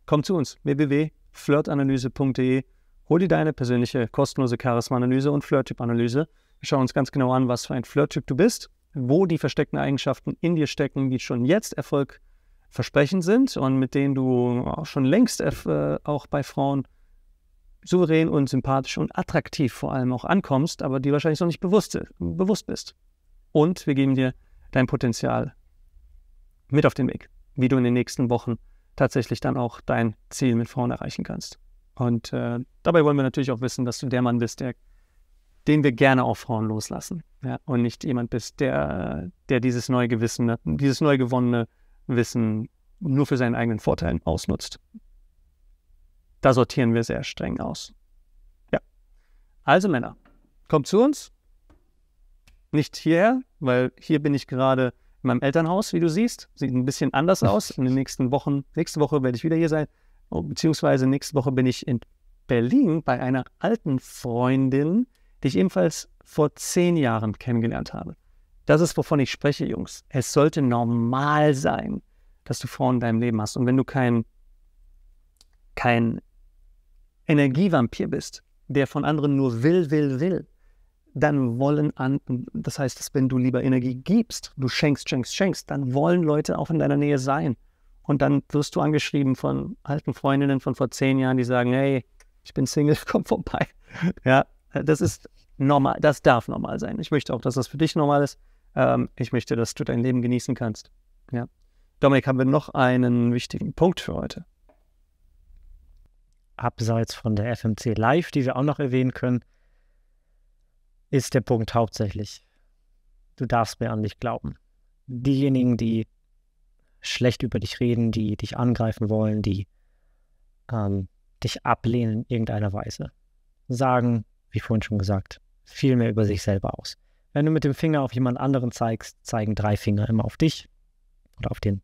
komm zu uns. www flirtanalyse.de. Hol dir deine persönliche kostenlose Charisma-Analyse und Flirttyp-Analyse. Wir schauen uns ganz genau an, was für ein Flirttyp du bist, wo die versteckten Eigenschaften in dir stecken, die schon jetzt Erfolg versprechend sind und mit denen du auch schon längst äh, auch bei Frauen souverän und sympathisch und attraktiv vor allem auch ankommst, aber die wahrscheinlich noch nicht bewusst, äh, bewusst bist. Und wir geben dir dein Potenzial mit auf den Weg, wie du in den nächsten Wochen tatsächlich dann auch dein Ziel mit Frauen erreichen kannst. Und äh, dabei wollen wir natürlich auch wissen, dass du der Mann bist, der, den wir gerne auf Frauen loslassen. Ja? Und nicht jemand bist, der, der dieses neu gewissene, dieses neu gewonnene Wissen nur für seinen eigenen Vorteil ausnutzt. Da sortieren wir sehr streng aus. Ja. Also Männer, kommt zu uns. Nicht hierher, weil hier bin ich gerade in meinem Elternhaus, wie du siehst. Sieht ein bisschen anders aus. In den nächsten Wochen, nächste Woche werde ich wieder hier sein. Oh, beziehungsweise nächste Woche bin ich in Berlin bei einer alten Freundin, die ich ebenfalls vor zehn Jahren kennengelernt habe. Das ist, wovon ich spreche, Jungs. Es sollte normal sein, dass du Frauen in deinem Leben hast. Und wenn du kein, kein Energievampir bist, der von anderen nur will, will, will, dann wollen an, das heißt, dass wenn du lieber Energie gibst, du schenkst, schenkst, schenkst, dann wollen Leute auch in deiner Nähe sein. Und dann wirst du angeschrieben von alten Freundinnen von vor zehn Jahren, die sagen, hey, ich bin Single, komm vorbei. Ja, das ist normal, das darf normal sein. Ich möchte auch, dass das für dich normal ist. Ähm, ich möchte, dass du dein Leben genießen kannst. Ja. Dominik, haben wir noch einen wichtigen Punkt für heute? Abseits von der FMC Live, die wir auch noch erwähnen können, ist der Punkt hauptsächlich. Du darfst mir an dich glauben. Diejenigen, die schlecht über dich reden, die dich angreifen wollen, die ähm, dich ablehnen in irgendeiner Weise, sagen, wie vorhin schon gesagt, viel mehr über sich selber aus. Wenn du mit dem Finger auf jemand anderen zeigst, zeigen drei Finger immer auf dich oder auf den,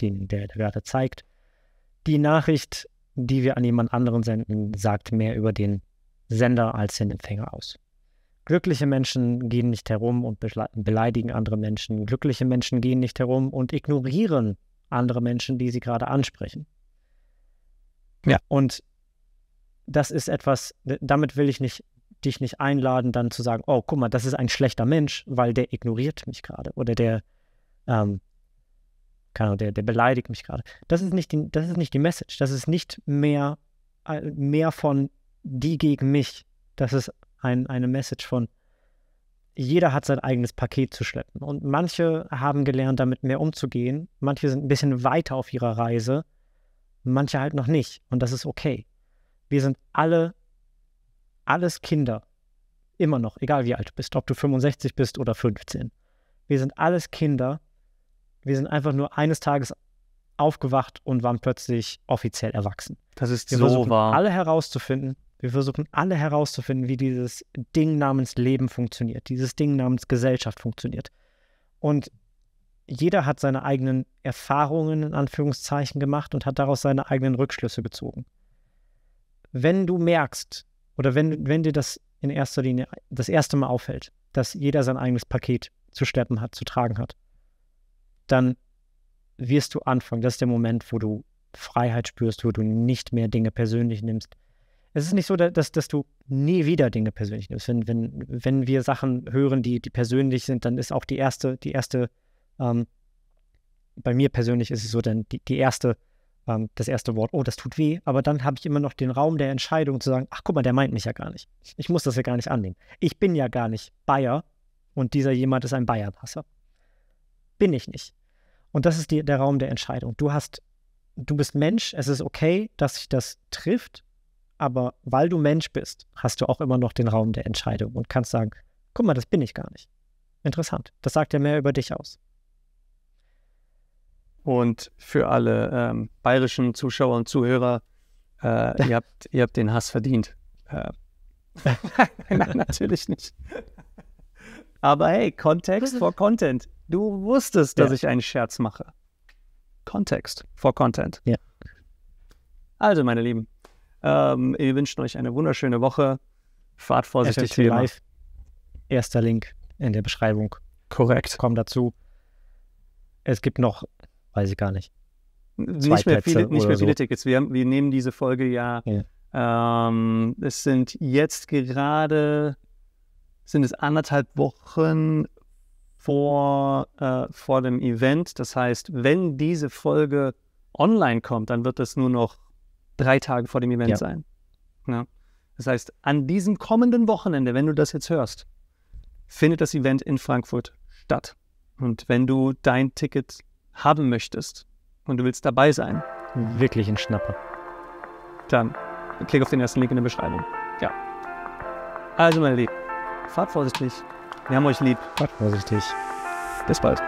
den der, der gerade zeigt. Die Nachricht, die wir an jemand anderen senden, sagt mehr über den Sender als den Empfänger aus. Glückliche Menschen gehen nicht herum und beleidigen andere Menschen. Glückliche Menschen gehen nicht herum und ignorieren andere Menschen, die sie gerade ansprechen. Ja. Und das ist etwas, damit will ich nicht, dich nicht einladen, dann zu sagen, oh, guck mal, das ist ein schlechter Mensch, weil der ignoriert mich gerade oder der, ähm, keine Ahnung, der, der beleidigt mich gerade. Das ist nicht die, das ist nicht die Message. Das ist nicht mehr, mehr von die gegen mich. Das ist ein, eine Message von, jeder hat sein eigenes Paket zu schleppen. Und manche haben gelernt, damit mehr umzugehen. Manche sind ein bisschen weiter auf ihrer Reise. Manche halt noch nicht. Und das ist okay. Wir sind alle, alles Kinder. Immer noch, egal wie alt du bist, ob du 65 bist oder 15. Wir sind alles Kinder. Wir sind einfach nur eines Tages aufgewacht und waren plötzlich offiziell erwachsen. Das ist Wir so wahr. Alle herauszufinden, wir versuchen alle herauszufinden, wie dieses Ding namens Leben funktioniert, dieses Ding namens Gesellschaft funktioniert. Und jeder hat seine eigenen Erfahrungen in Anführungszeichen gemacht und hat daraus seine eigenen Rückschlüsse gezogen. Wenn du merkst oder wenn, wenn dir das in erster Linie das erste Mal auffällt, dass jeder sein eigenes Paket zu schleppen hat, zu tragen hat, dann wirst du anfangen. Das ist der Moment, wo du Freiheit spürst, wo du nicht mehr Dinge persönlich nimmst, es ist nicht so, dass, dass du nie wieder Dinge persönlich nimmst. Wenn, wenn, wenn wir Sachen hören, die, die persönlich sind, dann ist auch die erste, die erste, ähm, bei mir persönlich ist es so, dann die, die erste, ähm, das erste Wort, oh, das tut weh, aber dann habe ich immer noch den Raum der Entscheidung zu sagen, ach guck mal, der meint mich ja gar nicht. Ich muss das ja gar nicht annehmen. Ich bin ja gar nicht Bayer und dieser jemand ist ein Bayernhasser. Bin ich nicht. Und das ist die, der Raum der Entscheidung. Du hast, du bist Mensch, es ist okay, dass sich das trifft aber weil du Mensch bist, hast du auch immer noch den Raum der Entscheidung und kannst sagen, guck mal, das bin ich gar nicht. Interessant. Das sagt ja mehr über dich aus. Und für alle ähm, bayerischen Zuschauer und Zuhörer, äh, ihr, habt, ihr habt den Hass verdient. Äh. Nein, natürlich nicht. Aber hey, Kontext vor Content. Du wusstest, dass ja. ich einen Scherz mache. Kontext vor Content. Ja. Also, meine Lieben, ähm, wir wünschen euch eine wunderschöne Woche. Fahrt vorsichtig. FFT Live. Erster Link in der Beschreibung. Korrekt. Komm dazu. Es gibt noch, weiß ich gar nicht. Nicht mehr, viele, nicht mehr so. viele, Tickets. Wir, wir, nehmen diese Folge ja. ja. Ähm, es sind jetzt gerade, sind es anderthalb Wochen vor, äh, vor dem Event. Das heißt, wenn diese Folge online kommt, dann wird das nur noch drei Tage vor dem Event ja. sein. Ja. Das heißt, an diesem kommenden Wochenende, wenn du das jetzt hörst, findet das Event in Frankfurt statt. Und wenn du dein Ticket haben möchtest und du willst dabei sein, wirklich ein Schnapper, dann klick auf den ersten Link in der Beschreibung. Ja. Also, meine Lieben, fahrt vorsichtig. Wir haben euch lieb. Fahrt vorsichtig. Bis bald.